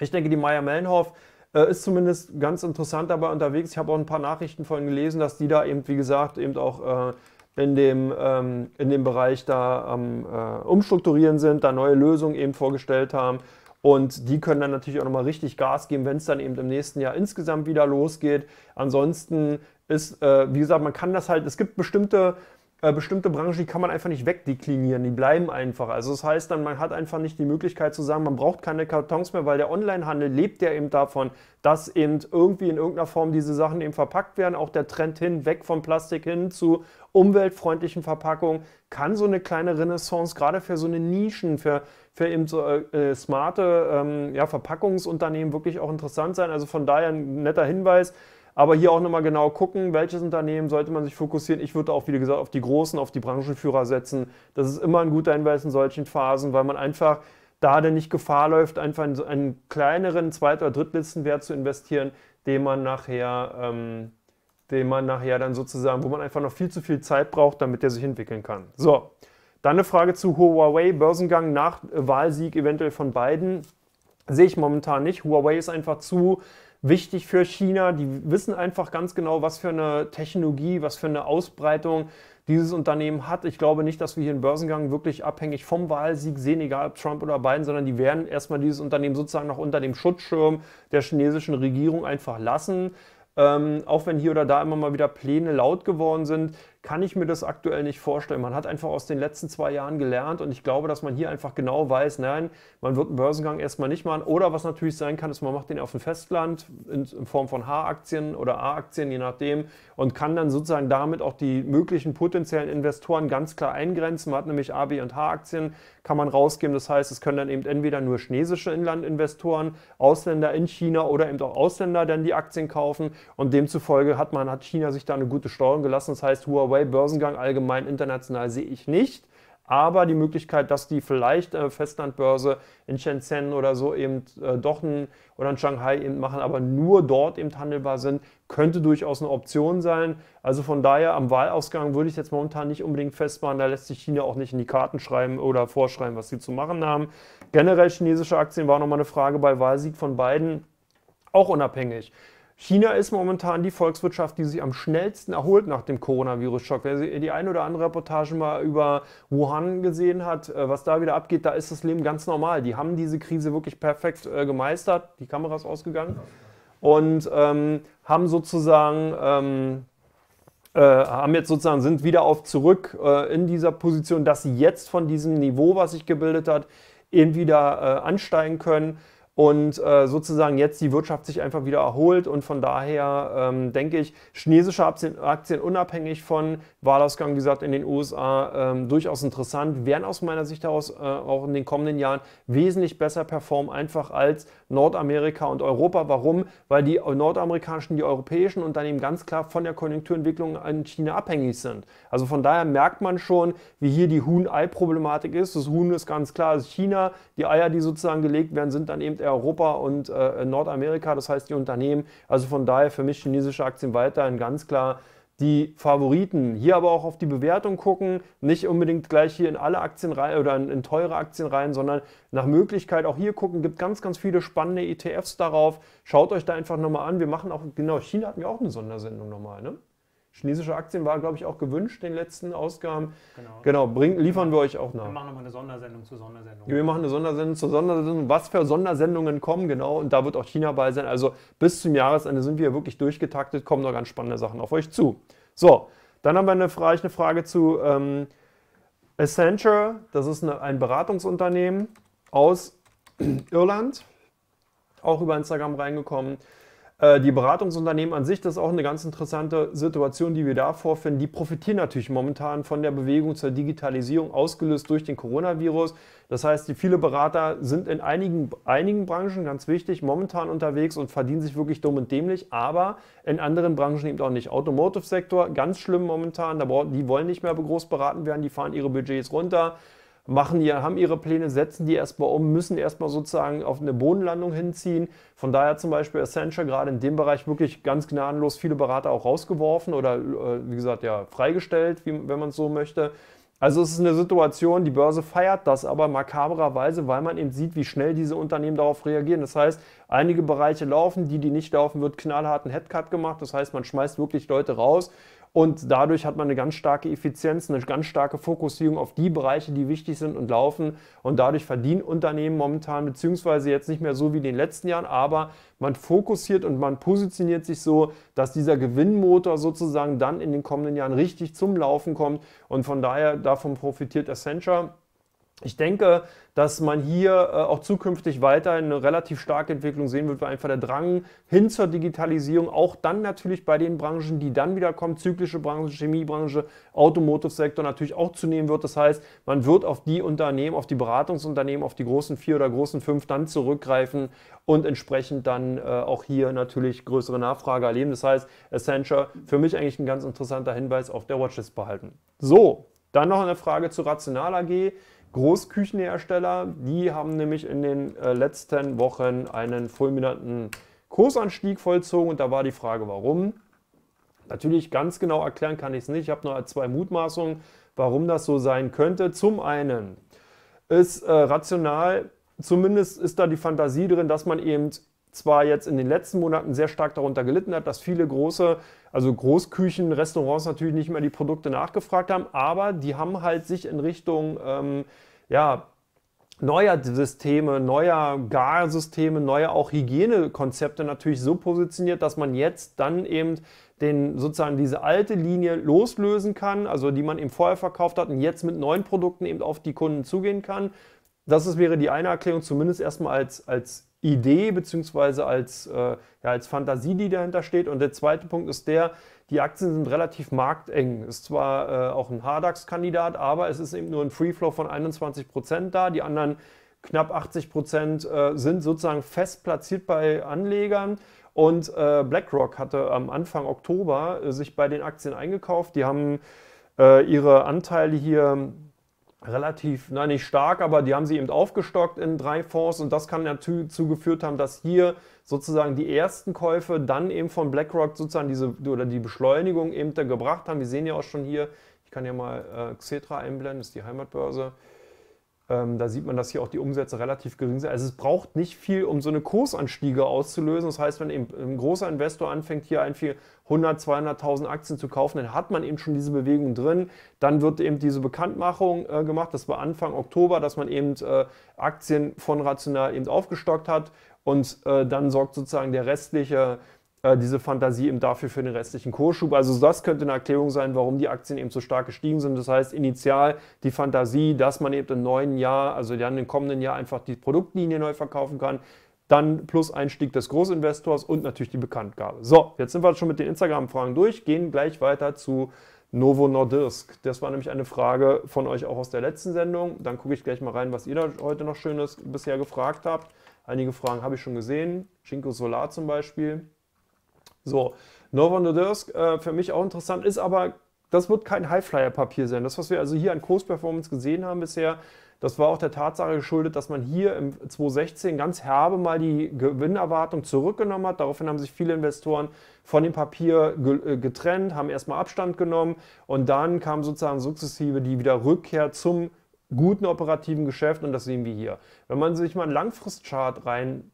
Ich denke, die Meyer Mellenhoff äh, ist zumindest ganz interessant dabei unterwegs. Ich habe auch ein paar Nachrichten von gelesen, dass die da eben, wie gesagt, eben auch äh, in, dem, ähm, in dem Bereich da am ähm, Umstrukturieren sind, da neue Lösungen eben vorgestellt haben. Und die können dann natürlich auch nochmal richtig Gas geben, wenn es dann eben im nächsten Jahr insgesamt wieder losgeht. Ansonsten ist, äh, wie gesagt, man kann das halt, es gibt bestimmte äh, bestimmte Branchen, die kann man einfach nicht wegdeklinieren, die bleiben einfach. Also das heißt dann, man hat einfach nicht die Möglichkeit zu sagen, man braucht keine Kartons mehr, weil der Onlinehandel lebt ja eben davon, dass eben irgendwie in irgendeiner Form diese Sachen eben verpackt werden. Auch der Trend hin, weg vom Plastik hin zu umweltfreundlichen Verpackungen, kann so eine kleine Renaissance gerade für so eine Nischen, für, für eben so äh, äh smarte ähm, ja, Verpackungsunternehmen wirklich auch interessant sein. Also von daher ein netter Hinweis. Aber hier auch nochmal genau gucken, welches Unternehmen sollte man sich fokussieren. Ich würde auch, wie gesagt, auf die Großen, auf die Branchenführer setzen. Das ist immer ein guter Hinweis in solchen Phasen, weil man einfach da dann nicht Gefahr läuft, einfach in einen kleineren Zweit- oder Drittlistenwert zu investieren, den man nachher, ähm, den man nachher dann sozusagen, wo man einfach noch viel zu viel Zeit braucht, damit der sich entwickeln kann. So, dann eine Frage zu Huawei, Börsengang nach Wahlsieg eventuell von beiden. Sehe ich momentan nicht. Huawei ist einfach zu wichtig für China. Die wissen einfach ganz genau, was für eine Technologie, was für eine Ausbreitung dieses Unternehmen hat. Ich glaube nicht, dass wir hier einen Börsengang wirklich abhängig vom Wahlsieg sehen, egal ob Trump oder Biden, sondern die werden erstmal dieses Unternehmen sozusagen noch unter dem Schutzschirm der chinesischen Regierung einfach lassen. Ähm, auch wenn hier oder da immer mal wieder Pläne laut geworden sind, kann ich mir das aktuell nicht vorstellen. Man hat einfach aus den letzten zwei Jahren gelernt und ich glaube, dass man hier einfach genau weiß, nein, man wird einen Börsengang erstmal nicht machen. Oder was natürlich sein kann, ist, man macht den auf dem Festland in, in Form von H-Aktien oder A-Aktien, je nachdem, und kann dann sozusagen damit auch die möglichen potenziellen Investoren ganz klar eingrenzen. Man hat nämlich A, B und H-Aktien, kann man rausgeben. Das heißt, es können dann eben entweder nur chinesische Inlandinvestoren, Ausländer in China oder eben auch Ausländer dann die Aktien kaufen. Und demzufolge hat man, hat China sich da eine gute Steuerung gelassen. Das heißt, Huawei Huawei Börsengang allgemein international sehe ich nicht. Aber die Möglichkeit, dass die vielleicht äh, Festlandbörse in Shenzhen oder so eben äh, doch ein, oder in Shanghai eben machen, aber nur dort eben handelbar sind, könnte durchaus eine Option sein. Also von daher am Wahlausgang würde ich jetzt momentan nicht unbedingt festmachen. Da lässt sich China auch nicht in die Karten schreiben oder vorschreiben, was sie zu machen haben. Generell chinesische Aktien war nochmal eine Frage bei Wahlsieg von beiden auch unabhängig. China ist momentan die Volkswirtschaft, die sich am schnellsten erholt nach dem Coronavirus-Schock. Wer die ein oder andere Reportage mal über Wuhan gesehen hat, äh, was da wieder abgeht, da ist das Leben ganz normal. Die haben diese Krise wirklich perfekt äh, gemeistert. Die Kamera ist ausgegangen. Und ähm, haben sozusagen. Ähm, äh, haben jetzt sozusagen sind wieder auf zurück äh, in dieser Position, dass sie jetzt von diesem Niveau, was sich gebildet hat, eben wieder äh, ansteigen können und äh, sozusagen jetzt die Wirtschaft sich einfach wieder erholt und von daher ähm, denke ich, chinesische Aktien, Aktien, unabhängig von Wahlausgang, wie gesagt, in den USA ähm, durchaus interessant, werden aus meiner Sicht heraus äh, auch in den kommenden Jahren wesentlich besser performen, einfach als Nordamerika und Europa. Warum? Weil die nordamerikanischen, die europäischen und dann eben ganz klar von der Konjunkturentwicklung in China abhängig sind. Also von daher merkt man schon, wie hier die Huhn-Ei-Problematik ist. Das Huhn ist ganz klar, ist China, die Eier, die sozusagen gelegt werden, sind dann eben eher Europa und äh, Nordamerika, das heißt die Unternehmen. Also von daher für mich chinesische Aktien weiterhin ganz klar die Favoriten. Hier aber auch auf die Bewertung gucken, nicht unbedingt gleich hier in alle Aktien rein oder in, in teure Aktien rein, sondern nach Möglichkeit auch hier gucken. Gibt ganz, ganz viele spannende ETFs darauf. Schaut euch da einfach nochmal an. Wir machen auch, genau, China hatten wir auch eine Sondersendung nochmal, ne? Chinesische Aktien war, glaube ich, auch gewünscht in den letzten Ausgaben. Genau, genau bring, liefern wir euch auch nach. Wir machen nochmal eine Sondersendung zur Sondersendung. Wir machen eine Sondersendung zur Sondersendung. Was für Sondersendungen kommen, genau. Und da wird auch China bei sein. Also bis zum Jahresende sind wir wirklich durchgetaktet, kommen noch ganz spannende Sachen auf euch zu. So, dann haben wir eine Frage, eine Frage zu ähm, Accenture. Das ist eine, ein Beratungsunternehmen aus Irland. Auch über Instagram reingekommen. Äh, die Beratungsunternehmen an sich, das ist auch eine ganz interessante Situation, die wir da vorfinden. Die profitieren natürlich momentan von der Bewegung zur Digitalisierung, ausgelöst durch den Coronavirus. Das heißt, die viele Berater sind in einigen, einigen Branchen, ganz wichtig, momentan unterwegs und verdienen sich wirklich dumm und dämlich, aber in anderen Branchen eben auch nicht. Automotive-Sektor, ganz schlimm momentan, da brauchen, die wollen nicht mehr groß beraten werden, die fahren ihre Budgets runter machen die, haben ihre Pläne, setzen die erstmal um, müssen erstmal sozusagen auf eine Bodenlandung hinziehen. Von daher zum Beispiel Accenture gerade in dem Bereich wirklich ganz gnadenlos viele Berater auch rausgeworfen oder äh, wie gesagt ja freigestellt, wie, wenn man es so möchte. Also es ist eine Situation, die Börse feiert das aber makabrerweise, weil man eben sieht, wie schnell diese Unternehmen darauf reagieren. Das heißt, Einige Bereiche laufen, die, die nicht laufen, wird knallharten Headcut gemacht. Das heißt, man schmeißt wirklich Leute raus. Und dadurch hat man eine ganz starke Effizienz, eine ganz starke Fokussierung auf die Bereiche, die wichtig sind und laufen. Und dadurch verdienen Unternehmen momentan, beziehungsweise jetzt nicht mehr so wie in den letzten Jahren, aber man fokussiert und man positioniert sich so, dass dieser Gewinnmotor sozusagen dann in den kommenden Jahren richtig zum Laufen kommt. Und von daher, davon profitiert Accenture. Ich denke, dass man hier äh, auch zukünftig weiter eine relativ starke Entwicklung sehen wird, weil einfach der Drang hin zur Digitalisierung auch dann natürlich bei den Branchen, die dann wieder kommen, zyklische Branchen, Chemiebranche, Automotive-Sektor natürlich auch zunehmen wird. Das heißt, man wird auf die Unternehmen, auf die Beratungsunternehmen, auf die großen vier oder großen fünf dann zurückgreifen und entsprechend dann äh, auch hier natürlich größere Nachfrage erleben. Das heißt, Accenture für mich eigentlich ein ganz interessanter Hinweis auf der Watchlist behalten. So, dann noch eine Frage zu Rational AG. Großküchenhersteller, die haben nämlich in den äh, letzten Wochen einen fulminanten Kursanstieg vollzogen und da war die Frage, warum. Natürlich ganz genau erklären kann ich es nicht. Ich habe nur zwei Mutmaßungen, warum das so sein könnte. Zum einen ist äh, rational, zumindest ist da die Fantasie drin, dass man eben zwar jetzt in den letzten Monaten sehr stark darunter gelitten hat, dass viele große also Großküchen, Restaurants natürlich nicht mehr die Produkte nachgefragt haben, aber die haben halt sich in Richtung ähm, ja, neuer Systeme, neuer Garsysteme, neuer auch Hygienekonzepte natürlich so positioniert, dass man jetzt dann eben den sozusagen diese alte Linie loslösen kann, also die man eben vorher verkauft hat und jetzt mit neuen Produkten eben auf die Kunden zugehen kann das ist, wäre die eine Erklärung, zumindest erstmal als, als Idee beziehungsweise als, äh, ja, als Fantasie, die dahinter steht. Und der zweite Punkt ist der, die Aktien sind relativ markteng. Ist zwar äh, auch ein hardax kandidat aber es ist eben nur ein Free-Flow von 21% da. Die anderen knapp 80% äh, sind sozusagen fest platziert bei Anlegern. Und äh, BlackRock hatte am Anfang Oktober äh, sich bei den Aktien eingekauft. Die haben äh, ihre Anteile hier relativ, nein, nicht stark, aber die haben sie eben aufgestockt in drei Fonds und das kann dazu geführt haben, dass hier sozusagen die ersten Käufe dann eben von BlackRock sozusagen diese oder die Beschleunigung eben da gebracht haben. Wir sehen ja auch schon hier, ich kann ja mal äh, Xetra einblenden, ist die Heimatbörse. Ähm, da sieht man, dass hier auch die Umsätze relativ gering sind. Also es braucht nicht viel, um so eine Kursanstiege auszulösen. Das heißt, wenn eben ein großer Investor anfängt, hier ein 100.000, 200.000 Aktien zu kaufen, dann hat man eben schon diese Bewegung drin. Dann wird eben diese Bekanntmachung äh, gemacht. Das war Anfang Oktober, dass man eben äh, Aktien von Rational eben aufgestockt hat. Und äh, dann sorgt sozusagen der restliche äh, diese Fantasie eben dafür für den restlichen Kursschub. Also das könnte eine Erklärung sein, warum die Aktien eben so stark gestiegen sind. Das heißt, initial die Fantasie, dass man eben im neuen Jahr, also dann im kommenden Jahr einfach die Produktlinie neu verkaufen kann, dann plus Einstieg des Großinvestors und natürlich die Bekanntgabe. So, jetzt sind wir schon mit den Instagram-Fragen durch, gehen gleich weiter zu Novo Nordisk. Das war nämlich eine Frage von euch auch aus der letzten Sendung. Dann gucke ich gleich mal rein, was ihr da heute noch Schönes bisher gefragt habt. Einige Fragen habe ich schon gesehen. Schinko Solar zum Beispiel. So, Novonordisk äh, für mich auch interessant, ist aber, das wird kein Highflyer-Papier sein. Das, was wir also hier an Kurs-Performance gesehen haben bisher, das war auch der Tatsache geschuldet, dass man hier im 2016 ganz herbe mal die Gewinnerwartung zurückgenommen hat. Daraufhin haben sich viele Investoren von dem Papier äh, getrennt, haben erstmal Abstand genommen und dann kam sozusagen sukzessive die wieder Rückkehr zum guten operativen Geschäft und das sehen wir hier. Wenn man sich mal einen Langfristchart rein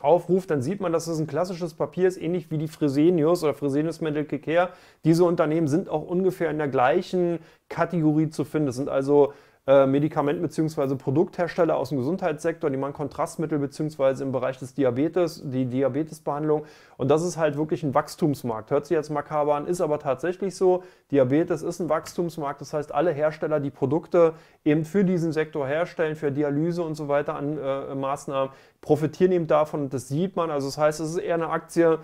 aufruft, dann sieht man, dass es ein klassisches Papier ist, ähnlich wie die Fresenius oder Fresenius Medical Care. Diese Unternehmen sind auch ungefähr in der gleichen Kategorie zu finden. Das sind also äh, Medikament- bzw. Produkthersteller aus dem Gesundheitssektor, die machen Kontrastmittel bzw. im Bereich des Diabetes, die Diabetesbehandlung. Und das ist halt wirklich ein Wachstumsmarkt. Hört sich jetzt makaber an, ist aber tatsächlich so. Diabetes ist ein Wachstumsmarkt. Das heißt, alle Hersteller, die Produkte eben für diesen Sektor herstellen, für Dialyse und so weiter an äh, Maßnahmen, profitieren eben davon. Und Das sieht man. Also das heißt, es ist eher eine Aktie,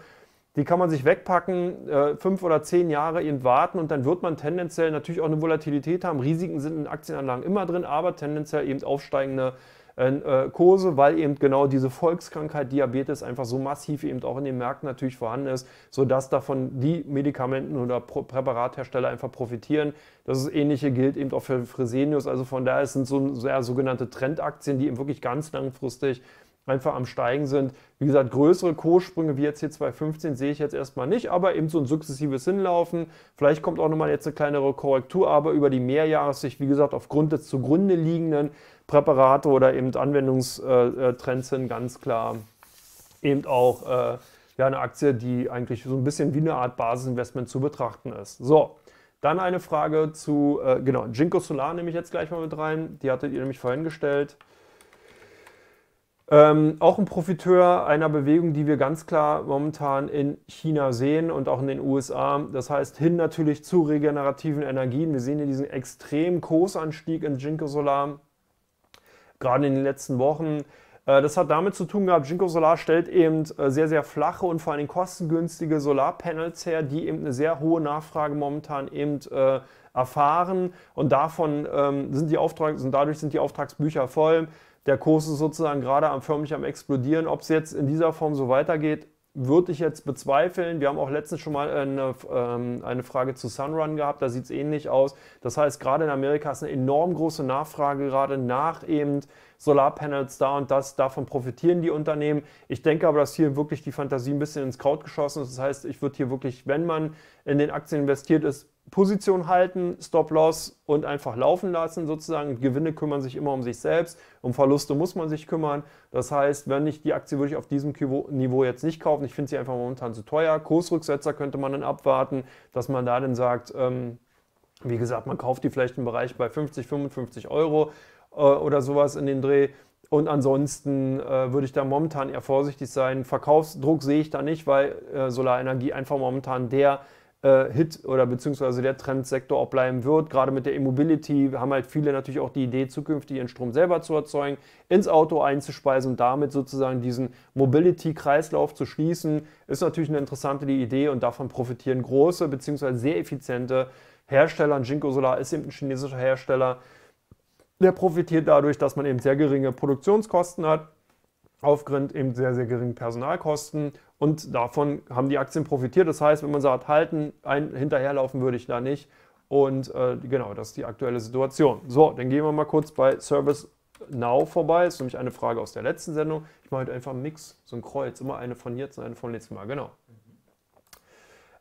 die kann man sich wegpacken, äh, fünf oder zehn Jahre eben warten und dann wird man tendenziell natürlich auch eine Volatilität haben. Risiken sind in Aktienanlagen immer drin, aber tendenziell eben aufsteigende äh, äh, Kurse, weil eben genau diese Volkskrankheit Diabetes einfach so massiv eben auch in den Märkten natürlich vorhanden ist, sodass davon die Medikamenten oder Präparathersteller einfach profitieren. Das Ähnliche gilt eben auch für Fresenius. Also von daher sind so sehr sogenannte Trendaktien, die eben wirklich ganz langfristig einfach am Steigen sind. Wie gesagt, größere Kurssprünge wie jetzt hier 2015 sehe ich jetzt erstmal nicht, aber eben so ein sukzessives Hinlaufen. Vielleicht kommt auch nochmal jetzt eine kleinere Korrektur, aber über die Mehrjahressicht, wie gesagt, aufgrund des zugrunde liegenden Präparate oder eben Anwendungstrends äh, äh, hin ganz klar eben auch äh, ja, eine Aktie, die eigentlich so ein bisschen wie eine Art Basisinvestment zu betrachten ist. So, dann eine Frage zu, äh, genau, Jinko Solar nehme ich jetzt gleich mal mit rein. Die hattet ihr nämlich vorhin gestellt. Ähm, auch ein Profiteur einer Bewegung, die wir ganz klar momentan in China sehen und auch in den USA. Das heißt, hin natürlich zu regenerativen Energien. Wir sehen hier diesen extremen Kursanstieg in Jinko Solar, gerade in den letzten Wochen. Äh, das hat damit zu tun gehabt, Jinko Solar stellt eben äh, sehr, sehr flache und vor allem kostengünstige Solarpanels her, die eben eine sehr hohe Nachfrage momentan eben äh, erfahren. Und davon ähm, sind die Auftrag sind, dadurch sind die Auftragsbücher voll. Der Kurs ist sozusagen gerade am, förmlich am explodieren. Ob es jetzt in dieser Form so weitergeht, würde ich jetzt bezweifeln. Wir haben auch letztens schon mal eine, ähm, eine Frage zu Sunrun gehabt, da sieht es ähnlich aus. Das heißt, gerade in Amerika ist eine enorm große Nachfrage gerade nach eben Solarpanels da und das. Davon profitieren die Unternehmen. Ich denke aber, dass hier wirklich die Fantasie ein bisschen ins Kraut geschossen ist. Das heißt, ich würde hier wirklich, wenn man in den Aktien investiert ist, Position halten, Stop-Loss und einfach laufen lassen sozusagen. Gewinne kümmern sich immer um sich selbst, um Verluste muss man sich kümmern. Das heißt, wenn ich die Aktie würde ich auf diesem Niveau jetzt nicht kaufen, ich finde sie einfach momentan zu teuer. Kursrücksetzer könnte man dann abwarten, dass man da dann sagt, ähm, wie gesagt, man kauft die vielleicht im Bereich bei 50, 55 Euro äh, oder sowas in den Dreh. Und ansonsten äh, würde ich da momentan eher vorsichtig sein. Verkaufsdruck sehe ich da nicht, weil äh, Solarenergie einfach momentan der äh, Hit oder beziehungsweise der Trendsektor auch bleiben wird. Gerade mit der E-Mobility haben halt viele natürlich auch die Idee, zukünftig ihren Strom selber zu erzeugen, ins Auto einzuspeisen und damit sozusagen diesen Mobility-Kreislauf zu schließen. Ist natürlich eine interessante Idee und davon profitieren große beziehungsweise sehr effiziente Hersteller. Jinko Solar ist eben ein chinesischer Hersteller. Der profitiert dadurch, dass man eben sehr geringe Produktionskosten hat, aufgrund eben sehr, sehr geringen Personalkosten und davon haben die Aktien profitiert. Das heißt, wenn man sagt, halten, ein, hinterherlaufen würde ich da nicht. Und äh, genau, das ist die aktuelle Situation. So, dann gehen wir mal kurz bei Service Now vorbei. Das ist nämlich eine Frage aus der letzten Sendung. Ich mache heute einfach einen Mix, so ein Kreuz. Immer eine von jetzt und eine von letztem Mal. Genau.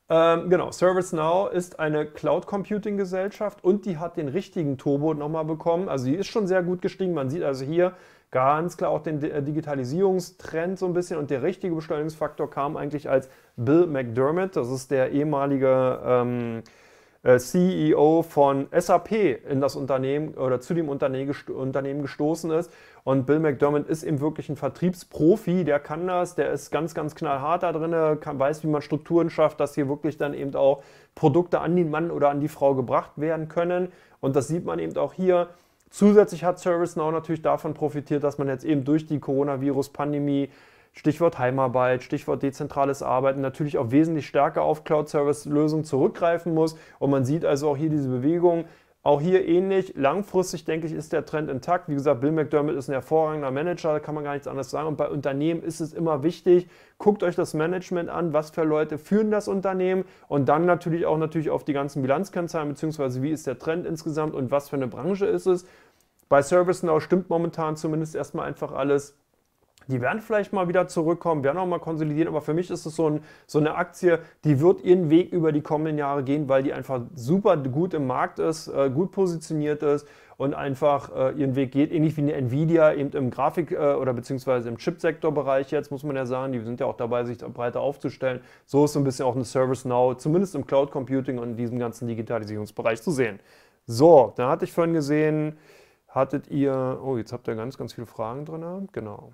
Ähm, genau, ServiceNow ist eine Cloud Computing Gesellschaft und die hat den richtigen Turbo nochmal bekommen. Also die ist schon sehr gut gestiegen. Man sieht also hier, ganz klar auch den äh, Digitalisierungstrend so ein bisschen und der richtige Beschleunigungsfaktor kam eigentlich als Bill McDermott, das ist der ehemalige ähm, äh, CEO von SAP in das Unternehmen oder zu dem Unternehmen gestoßen ist. Und Bill McDermott ist eben wirklich ein Vertriebsprofi, der kann das, der ist ganz, ganz knallhart da drin, weiß, wie man Strukturen schafft, dass hier wirklich dann eben auch Produkte an den Mann oder an die Frau gebracht werden können. Und das sieht man eben auch hier. Zusätzlich hat ServiceNow natürlich davon profitiert, dass man jetzt eben durch die Coronavirus-Pandemie, Stichwort Heimarbeit, Stichwort dezentrales Arbeiten, natürlich auch wesentlich stärker auf Cloud-Service-Lösungen zurückgreifen muss. Und man sieht also auch hier diese Bewegung. Auch hier ähnlich. Langfristig, denke ich, ist der Trend intakt. Wie gesagt, Bill McDermott ist ein hervorragender Manager, da kann man gar nichts anderes sagen. Und bei Unternehmen ist es immer wichtig, guckt euch das Management an, was für Leute führen das Unternehmen und dann natürlich auch natürlich auf die ganzen Bilanzkennzahlen, beziehungsweise wie ist der Trend insgesamt und was für eine Branche ist es. Bei ServiceNow stimmt momentan zumindest erstmal einfach alles. Die werden vielleicht mal wieder zurückkommen, werden auch mal konsolidieren, aber für mich ist es so, ein, so eine Aktie, die wird ihren Weg über die kommenden Jahre gehen, weil die einfach super gut im Markt ist, äh, gut positioniert ist und einfach äh, ihren Weg geht, ähnlich wie eine Nvidia eben im Grafik- äh, oder beziehungsweise im Chipsektorbereich jetzt, muss man ja sagen, die sind ja auch dabei, sich breiter aufzustellen. So ist so ein bisschen auch eine Service Now, zumindest im Cloud Computing und in diesem ganzen Digitalisierungsbereich zu sehen. So, da hatte ich vorhin gesehen, hattet ihr, oh, jetzt habt ihr ganz, ganz viele Fragen drin, genau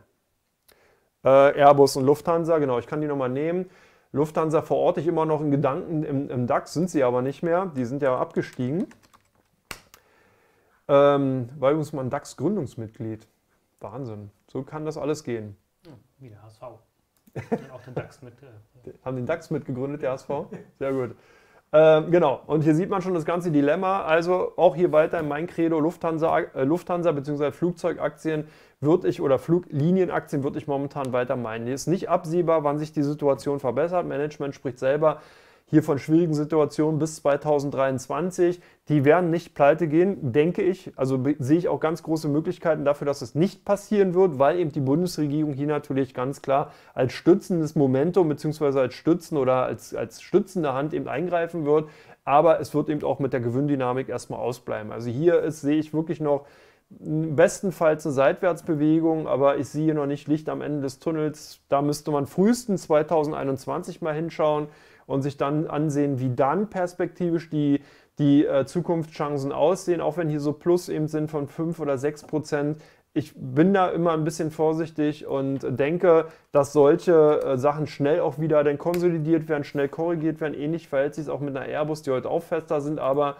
äh, Airbus und Lufthansa, genau, ich kann die nochmal nehmen. Lufthansa verorte ich immer noch in Gedanken im, im DAX, sind sie aber nicht mehr, die sind ja abgestiegen. Ähm, war übrigens mal ein DAX-Gründungsmitglied. Wahnsinn, so kann das alles gehen. Ja, wie der HSV. auch den DAX mit, äh, Haben den DAX mitgegründet, der HSV? Sehr gut. Ähm, genau, und hier sieht man schon das ganze Dilemma. Also auch hier weiter in mein Credo Lufthansa, äh, Lufthansa bzw. Flugzeugaktien würde ich oder Fluglinienaktien würde ich momentan weiter meinen. Ist nicht absehbar, wann sich die Situation verbessert. Management spricht selber hier von schwierigen Situationen bis 2023. Die werden nicht pleite gehen, denke ich. Also sehe ich auch ganz große Möglichkeiten dafür, dass es nicht passieren wird, weil eben die Bundesregierung hier natürlich ganz klar als stützendes Momentum bzw. als Stützen oder als, als stützende Hand eben eingreifen wird. Aber es wird eben auch mit der Gewinndynamik erstmal ausbleiben. Also hier ist, sehe ich wirklich noch im bestenfalls eine Seitwärtsbewegung, aber ich sehe noch nicht Licht am Ende des Tunnels. Da müsste man frühestens 2021 mal hinschauen und sich dann ansehen, wie dann perspektivisch die, die äh, Zukunftschancen aussehen, auch wenn hier so Plus eben sind von 5 oder 6 Prozent. Ich bin da immer ein bisschen vorsichtig und denke, dass solche äh, Sachen schnell auch wieder dann konsolidiert werden, schnell korrigiert werden. Ähnlich verhält sich es auch mit einer Airbus, die heute auch fester sind, aber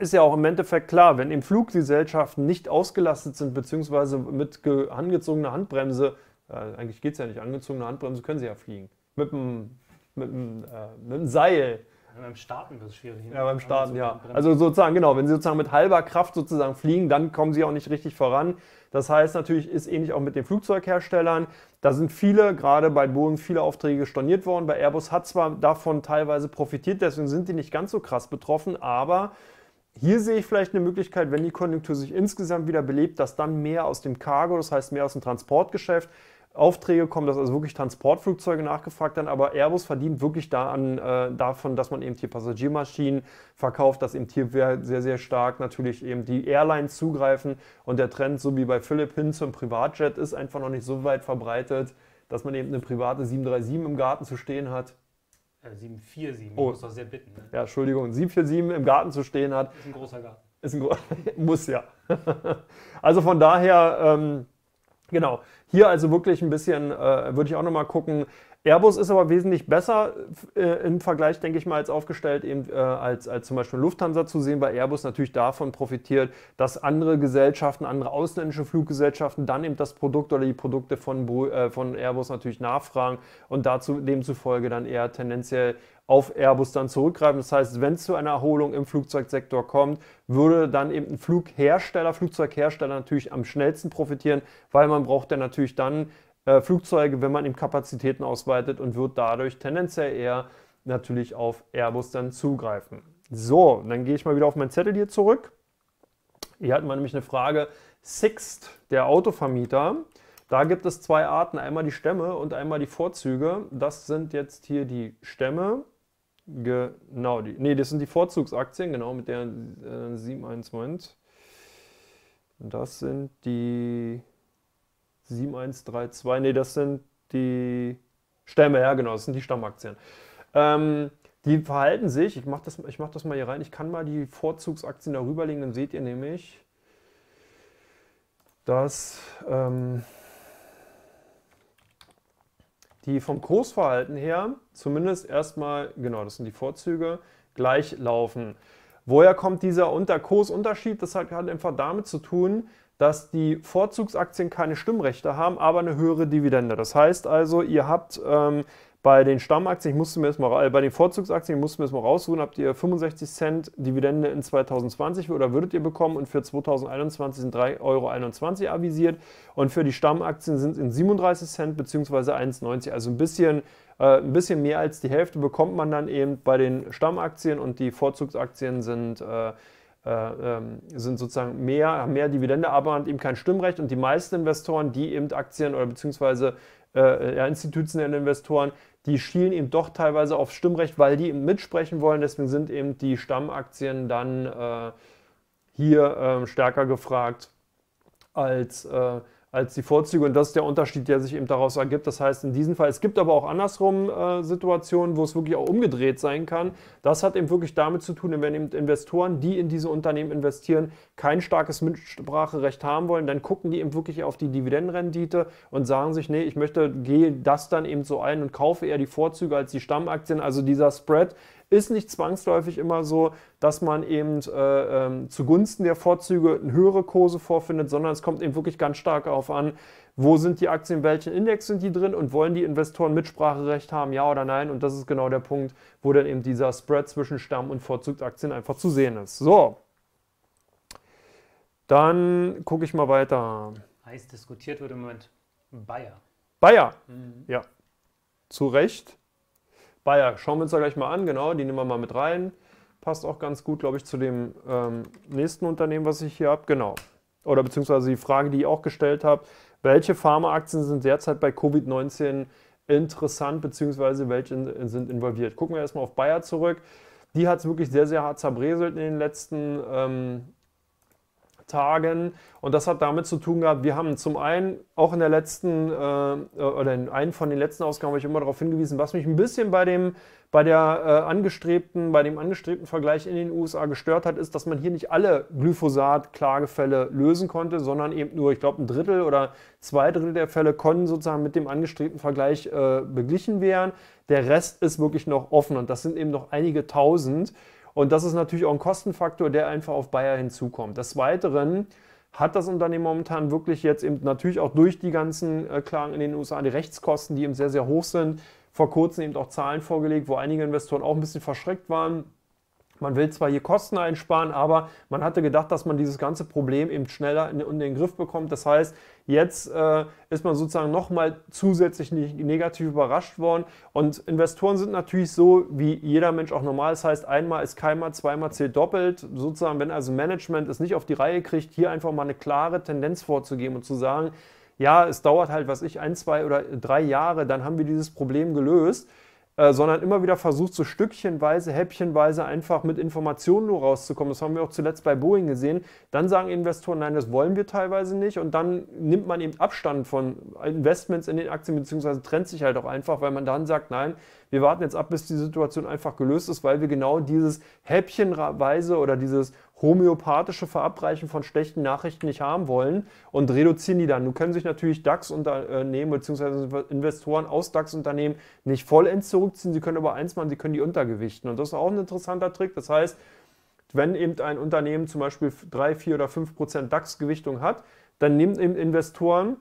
ist ja auch im Endeffekt klar, wenn im Fluggesellschaften nicht ausgelastet sind, beziehungsweise mit angezogener Handbremse, äh, eigentlich geht es ja nicht, angezogene Handbremse können sie ja fliegen. Mit dem, mit dem, äh, mit dem Seil. Ja, beim Starten wird es schwierig. Ja, ne? beim Starten, ja. Also sozusagen, genau, wenn sie sozusagen mit halber Kraft sozusagen fliegen, dann kommen sie auch nicht richtig voran. Das heißt natürlich, ist ähnlich auch mit den Flugzeugherstellern. Da sind viele, gerade bei Boeing, viele Aufträge storniert worden. Bei Airbus hat zwar davon teilweise profitiert, deswegen sind die nicht ganz so krass betroffen, aber hier sehe ich vielleicht eine Möglichkeit, wenn die Konjunktur sich insgesamt wieder belebt, dass dann mehr aus dem Cargo, das heißt mehr aus dem Transportgeschäft, Aufträge kommen, dass also wirklich Transportflugzeuge nachgefragt werden, aber Airbus verdient wirklich da an, äh, davon, dass man eben hier Passagiermaschinen verkauft, dass eben hier sehr, sehr stark natürlich eben die Airlines zugreifen und der Trend, so wie bei Philipp, hin zum Privatjet ist einfach noch nicht so weit verbreitet, dass man eben eine private 737 im Garten zu stehen hat. 747, äh, oh. muss doch sehr bitten. Ne? Ja, Entschuldigung, 747 im Garten zu stehen hat. Ist ein großer Garten. Ist ein gro muss ja. also von daher, ähm, genau, hier also wirklich ein bisschen, äh, würde ich auch nochmal gucken, Airbus ist aber wesentlich besser äh, im Vergleich, denke ich mal, als aufgestellt, eben, äh, als, als zum Beispiel Lufthansa zu sehen, weil Airbus natürlich davon profitiert, dass andere Gesellschaften, andere ausländische Fluggesellschaften dann eben das Produkt oder die Produkte von, äh, von Airbus natürlich nachfragen und dazu demzufolge dann eher tendenziell auf Airbus dann zurückgreifen. Das heißt, wenn es zu einer Erholung im Flugzeugsektor kommt, würde dann eben ein Flughersteller, Flugzeughersteller natürlich am schnellsten profitieren, weil man braucht ja natürlich dann äh, Flugzeuge, wenn man eben Kapazitäten ausweitet und wird dadurch tendenziell eher natürlich auf Airbus dann zugreifen. So, dann gehe ich mal wieder auf mein Zettel hier zurück. Hier hatten wir nämlich eine Frage. Sixt, der Autovermieter. Da gibt es zwei Arten, einmal die Stämme und einmal die Vorzüge. Das sind jetzt hier die Stämme. Genau, die, nee, das sind die Vorzugsaktien, genau, mit der äh, 7, Moment. Das sind die 7132, nee, das sind die Stämme, ja genau, das sind die Stammaktien. Ähm, die verhalten sich, ich mache das, mach das mal hier rein, ich kann mal die Vorzugsaktien darüber legen, dann seht ihr nämlich, dass ähm, die vom Kursverhalten her zumindest erstmal, genau, das sind die Vorzüge, gleich laufen. Woher kommt dieser Unterkursunterschied? Das hat einfach damit zu tun, dass die Vorzugsaktien keine Stimmrechte haben, aber eine höhere Dividende. Das heißt also, ihr habt ähm, bei den Stammaktien, ich musste mir erstmal, mal, äh, bei den Vorzugsaktien, musste mir erstmal raussuchen, habt ihr 65 Cent Dividende in 2020 oder würdet ihr bekommen und für 2021 sind 3,21 Euro avisiert und für die Stammaktien sind es in 37 Cent bzw. 1,90. Also ein bisschen, äh, ein bisschen mehr als die Hälfte bekommt man dann eben bei den Stammaktien und die Vorzugsaktien sind äh, äh, ähm, sind sozusagen mehr, haben mehr Dividende, aber haben eben kein Stimmrecht. Und die meisten Investoren, die eben Aktien oder beziehungsweise äh, institutionelle Investoren, die schielen eben doch teilweise auf Stimmrecht, weil die eben mitsprechen wollen. Deswegen sind eben die Stammaktien dann äh, hier äh, stärker gefragt als äh, als die Vorzüge. Und das ist der Unterschied, der sich eben daraus ergibt. Das heißt, in diesem Fall, es gibt aber auch andersrum äh, Situationen, wo es wirklich auch umgedreht sein kann. Das hat eben wirklich damit zu tun, wenn eben Investoren, die in diese Unternehmen investieren, kein starkes Mitspracherecht haben wollen, dann gucken die eben wirklich auf die Dividendenrendite und sagen sich, nee, ich möchte, gehe das dann eben so ein und kaufe eher die Vorzüge als die Stammaktien. Also dieser Spread ist nicht zwangsläufig immer so, dass man eben äh, ähm, zugunsten der Vorzüge höhere Kurse vorfindet, sondern es kommt eben wirklich ganz stark darauf an, wo sind die Aktien, welchen Index sind die drin und wollen die Investoren Mitspracherecht haben, ja oder nein? Und das ist genau der Punkt, wo dann eben dieser Spread zwischen Stamm- und Vorzugsaktien einfach zu sehen ist. So, dann gucke ich mal weiter. Heiß diskutiert wird im Moment Bayer. Bayer, mhm. ja, zu Recht. Bayer. Schauen wir uns da gleich mal an, genau, die nehmen wir mal mit rein. Passt auch ganz gut, glaube ich, zu dem ähm, nächsten Unternehmen, was ich hier habe. Genau. Oder beziehungsweise die Frage, die ich auch gestellt habe, welche Pharmaaktien sind derzeit bei Covid-19 interessant, beziehungsweise welche sind involviert? Gucken wir erstmal auf Bayer zurück. Die hat es wirklich sehr, sehr hart zerbreselt in den letzten ähm, Tagen. Und das hat damit zu tun gehabt, wir haben zum einen auch in der letzten äh, äh oder in einem von den letzten Ausgaben habe ich immer darauf hingewiesen, was mich ein bisschen bei dem bei der äh, angestrebten, bei dem angestrebten Vergleich in den USA gestört hat, ist, dass man hier nicht alle Glyphosat-Klagefälle lösen konnte, sondern eben nur, ich glaube, ein Drittel oder zwei Drittel der Fälle konnten sozusagen mit dem angestrebten Vergleich äh, beglichen werden. Der Rest ist wirklich noch offen und das sind eben noch einige tausend. Und das ist natürlich auch ein Kostenfaktor, der einfach auf Bayer hinzukommt. Des Weiteren hat das Unternehmen momentan wirklich jetzt eben natürlich auch durch die ganzen äh, Klagen in den USA die Rechtskosten, die eben sehr, sehr hoch sind, vor kurzem eben auch Zahlen vorgelegt, wo einige Investoren auch ein bisschen verschreckt waren man will zwar hier Kosten einsparen, aber man hatte gedacht, dass man dieses ganze Problem eben schneller in, in den Griff bekommt. Das heißt, jetzt äh, ist man sozusagen nochmal zusätzlich negativ überrascht worden. Und Investoren sind natürlich so, wie jeder Mensch auch normal. Das heißt, einmal ist keinmal, zweimal zählt doppelt. Sozusagen, wenn also Management es nicht auf die Reihe kriegt, hier einfach mal eine klare Tendenz vorzugeben und zu sagen, ja, es dauert halt, was ich, ein, zwei oder drei Jahre, dann haben wir dieses Problem gelöst. Äh, sondern immer wieder versucht, so stückchenweise, häppchenweise einfach mit Informationen nur rauszukommen. Das haben wir auch zuletzt bei Boeing gesehen. Dann sagen Investoren, nein, das wollen wir teilweise nicht. Und dann nimmt man eben Abstand von Investments in den Aktien, beziehungsweise trennt sich halt auch einfach, weil man dann sagt, nein, wir warten jetzt ab, bis die Situation einfach gelöst ist, weil wir genau dieses häppchenweise oder dieses homöopathische Verabreichen von schlechten Nachrichten nicht haben wollen und reduzieren die dann. Nun können sich natürlich DAX-Unternehmen bzw. Investoren aus DAX-Unternehmen nicht vollends zurückziehen, sie können aber eins machen, sie können die untergewichten. Und das ist auch ein interessanter Trick. Das heißt, wenn eben ein Unternehmen zum Beispiel 3, 4 oder 5 Prozent DAX-Gewichtung hat, dann nimmt eben Investoren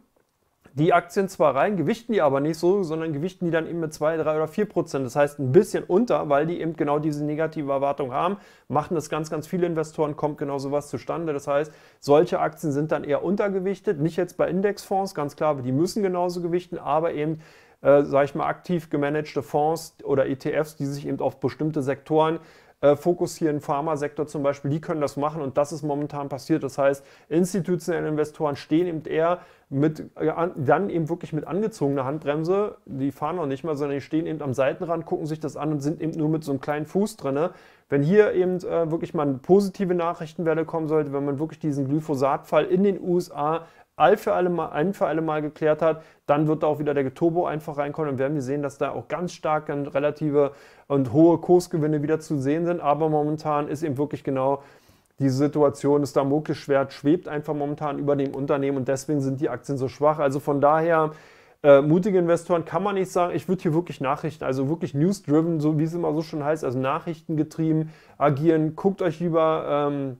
die Aktien zwar rein, gewichten die aber nicht so, sondern gewichten die dann eben mit 2, 3 oder 4 Prozent. Das heißt ein bisschen unter, weil die eben genau diese negative Erwartung haben. Machen das ganz, ganz viele Investoren, kommt genau sowas zustande. Das heißt, solche Aktien sind dann eher untergewichtet. Nicht jetzt bei Indexfonds, ganz klar, die müssen genauso gewichten, aber eben äh, sage ich mal, aktiv gemanagte Fonds oder ETFs, die sich eben auf bestimmte Sektoren äh, Fokus hier im Pharmasektor zum Beispiel, die können das machen und das ist momentan passiert. Das heißt, institutionelle Investoren stehen eben eher mit, äh, dann eben wirklich mit angezogener Handbremse, die fahren noch nicht mal, sondern die stehen eben am Seitenrand, gucken sich das an und sind eben nur mit so einem kleinen Fuß drin. Wenn hier eben äh, wirklich mal eine positive Nachrichtenwelle kommen sollte, wenn man wirklich diesen Glyphosatfall in den USA all für alle mal, ein für alle Mal geklärt hat, dann wird da auch wieder der Turbo einfach reinkommen und werden wir sehen, dass da auch ganz stark und relative und hohe Kursgewinne wieder zu sehen sind. Aber momentan ist eben wirklich genau die Situation, das Damoklesschwert schwebt einfach momentan über dem Unternehmen und deswegen sind die Aktien so schwach. Also von daher, äh, mutige Investoren kann man nicht sagen, ich würde hier wirklich Nachrichten, also wirklich news-driven, so wie es immer so schon heißt, also Nachrichten getrieben agieren. Guckt euch lieber. Ähm,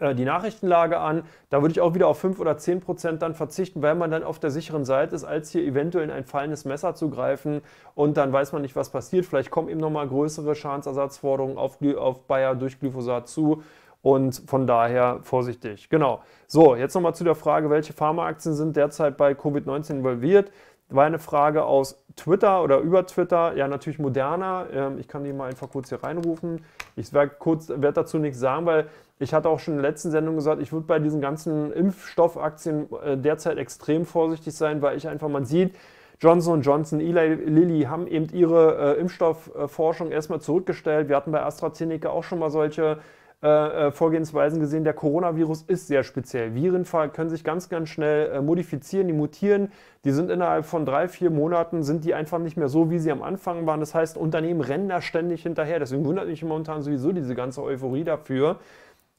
äh, die Nachrichtenlage an. Da würde ich auch wieder auf 5 oder 10 Prozent dann verzichten, weil man dann auf der sicheren Seite ist, als hier eventuell in ein fallendes Messer zu greifen und dann weiß man nicht, was passiert. Vielleicht kommen eben nochmal größere Schadensersatzforderungen auf, auf Bayer durch Glyphosat zu. Und von daher vorsichtig. Genau. So, jetzt nochmal zu der Frage, welche Pharmaaktien sind derzeit bei Covid-19 involviert? war eine Frage aus Twitter oder über Twitter, ja natürlich moderner. Ähm, ich kann die mal einfach kurz hier reinrufen. Ich werde werd dazu nichts sagen, weil ich hatte auch schon in der letzten Sendung gesagt, ich würde bei diesen ganzen Impfstoffaktien äh, derzeit extrem vorsichtig sein, weil ich einfach, man sieht, Johnson Johnson, Eli Lilly haben eben ihre äh, Impfstoffforschung erstmal zurückgestellt. Wir hatten bei AstraZeneca auch schon mal solche äh, äh, Vorgehensweisen gesehen, der Coronavirus ist sehr speziell. Viren können sich ganz, ganz schnell äh, modifizieren, die mutieren, die sind innerhalb von drei, vier Monaten, sind die einfach nicht mehr so, wie sie am Anfang waren. Das heißt, Unternehmen rennen da ständig hinterher. Deswegen wundert mich momentan sowieso diese ganze Euphorie dafür,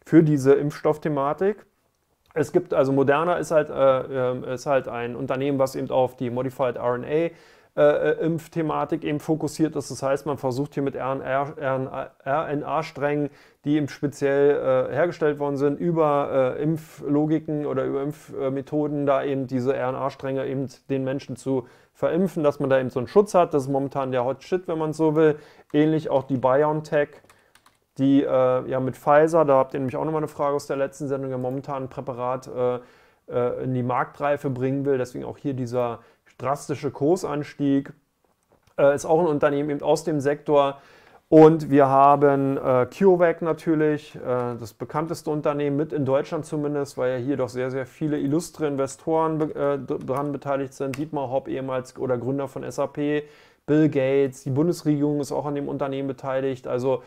für diese Impfstoffthematik. Es gibt also Moderna ist halt, äh, ist halt ein Unternehmen, was eben auf die Modified RNA äh, äh, Impfthematik eben fokussiert ist. Das heißt, man versucht hier mit RNA-Strängen, die eben speziell äh, hergestellt worden sind, über äh, Impflogiken oder über Impfmethoden da eben diese RNA-Stränge eben den Menschen zu verimpfen, dass man da eben so einen Schutz hat. Das ist momentan der Hot Shit, wenn man es so will. Ähnlich auch die BioNTech die äh, ja mit Pfizer, da habt ihr nämlich auch nochmal eine Frage aus der letzten Sendung, ja momentan ein Präparat äh, äh, in die Marktreife bringen will. Deswegen auch hier dieser drastische Kursanstieg, äh, ist auch ein Unternehmen eben aus dem Sektor. Und wir haben äh, CureVac natürlich, äh, das bekannteste Unternehmen mit in Deutschland zumindest, weil ja hier doch sehr, sehr viele illustre Investoren be äh, dran beteiligt sind. Dietmar Hopp, ehemals oder Gründer von SAP, Bill Gates, die Bundesregierung ist auch an dem Unternehmen beteiligt. Also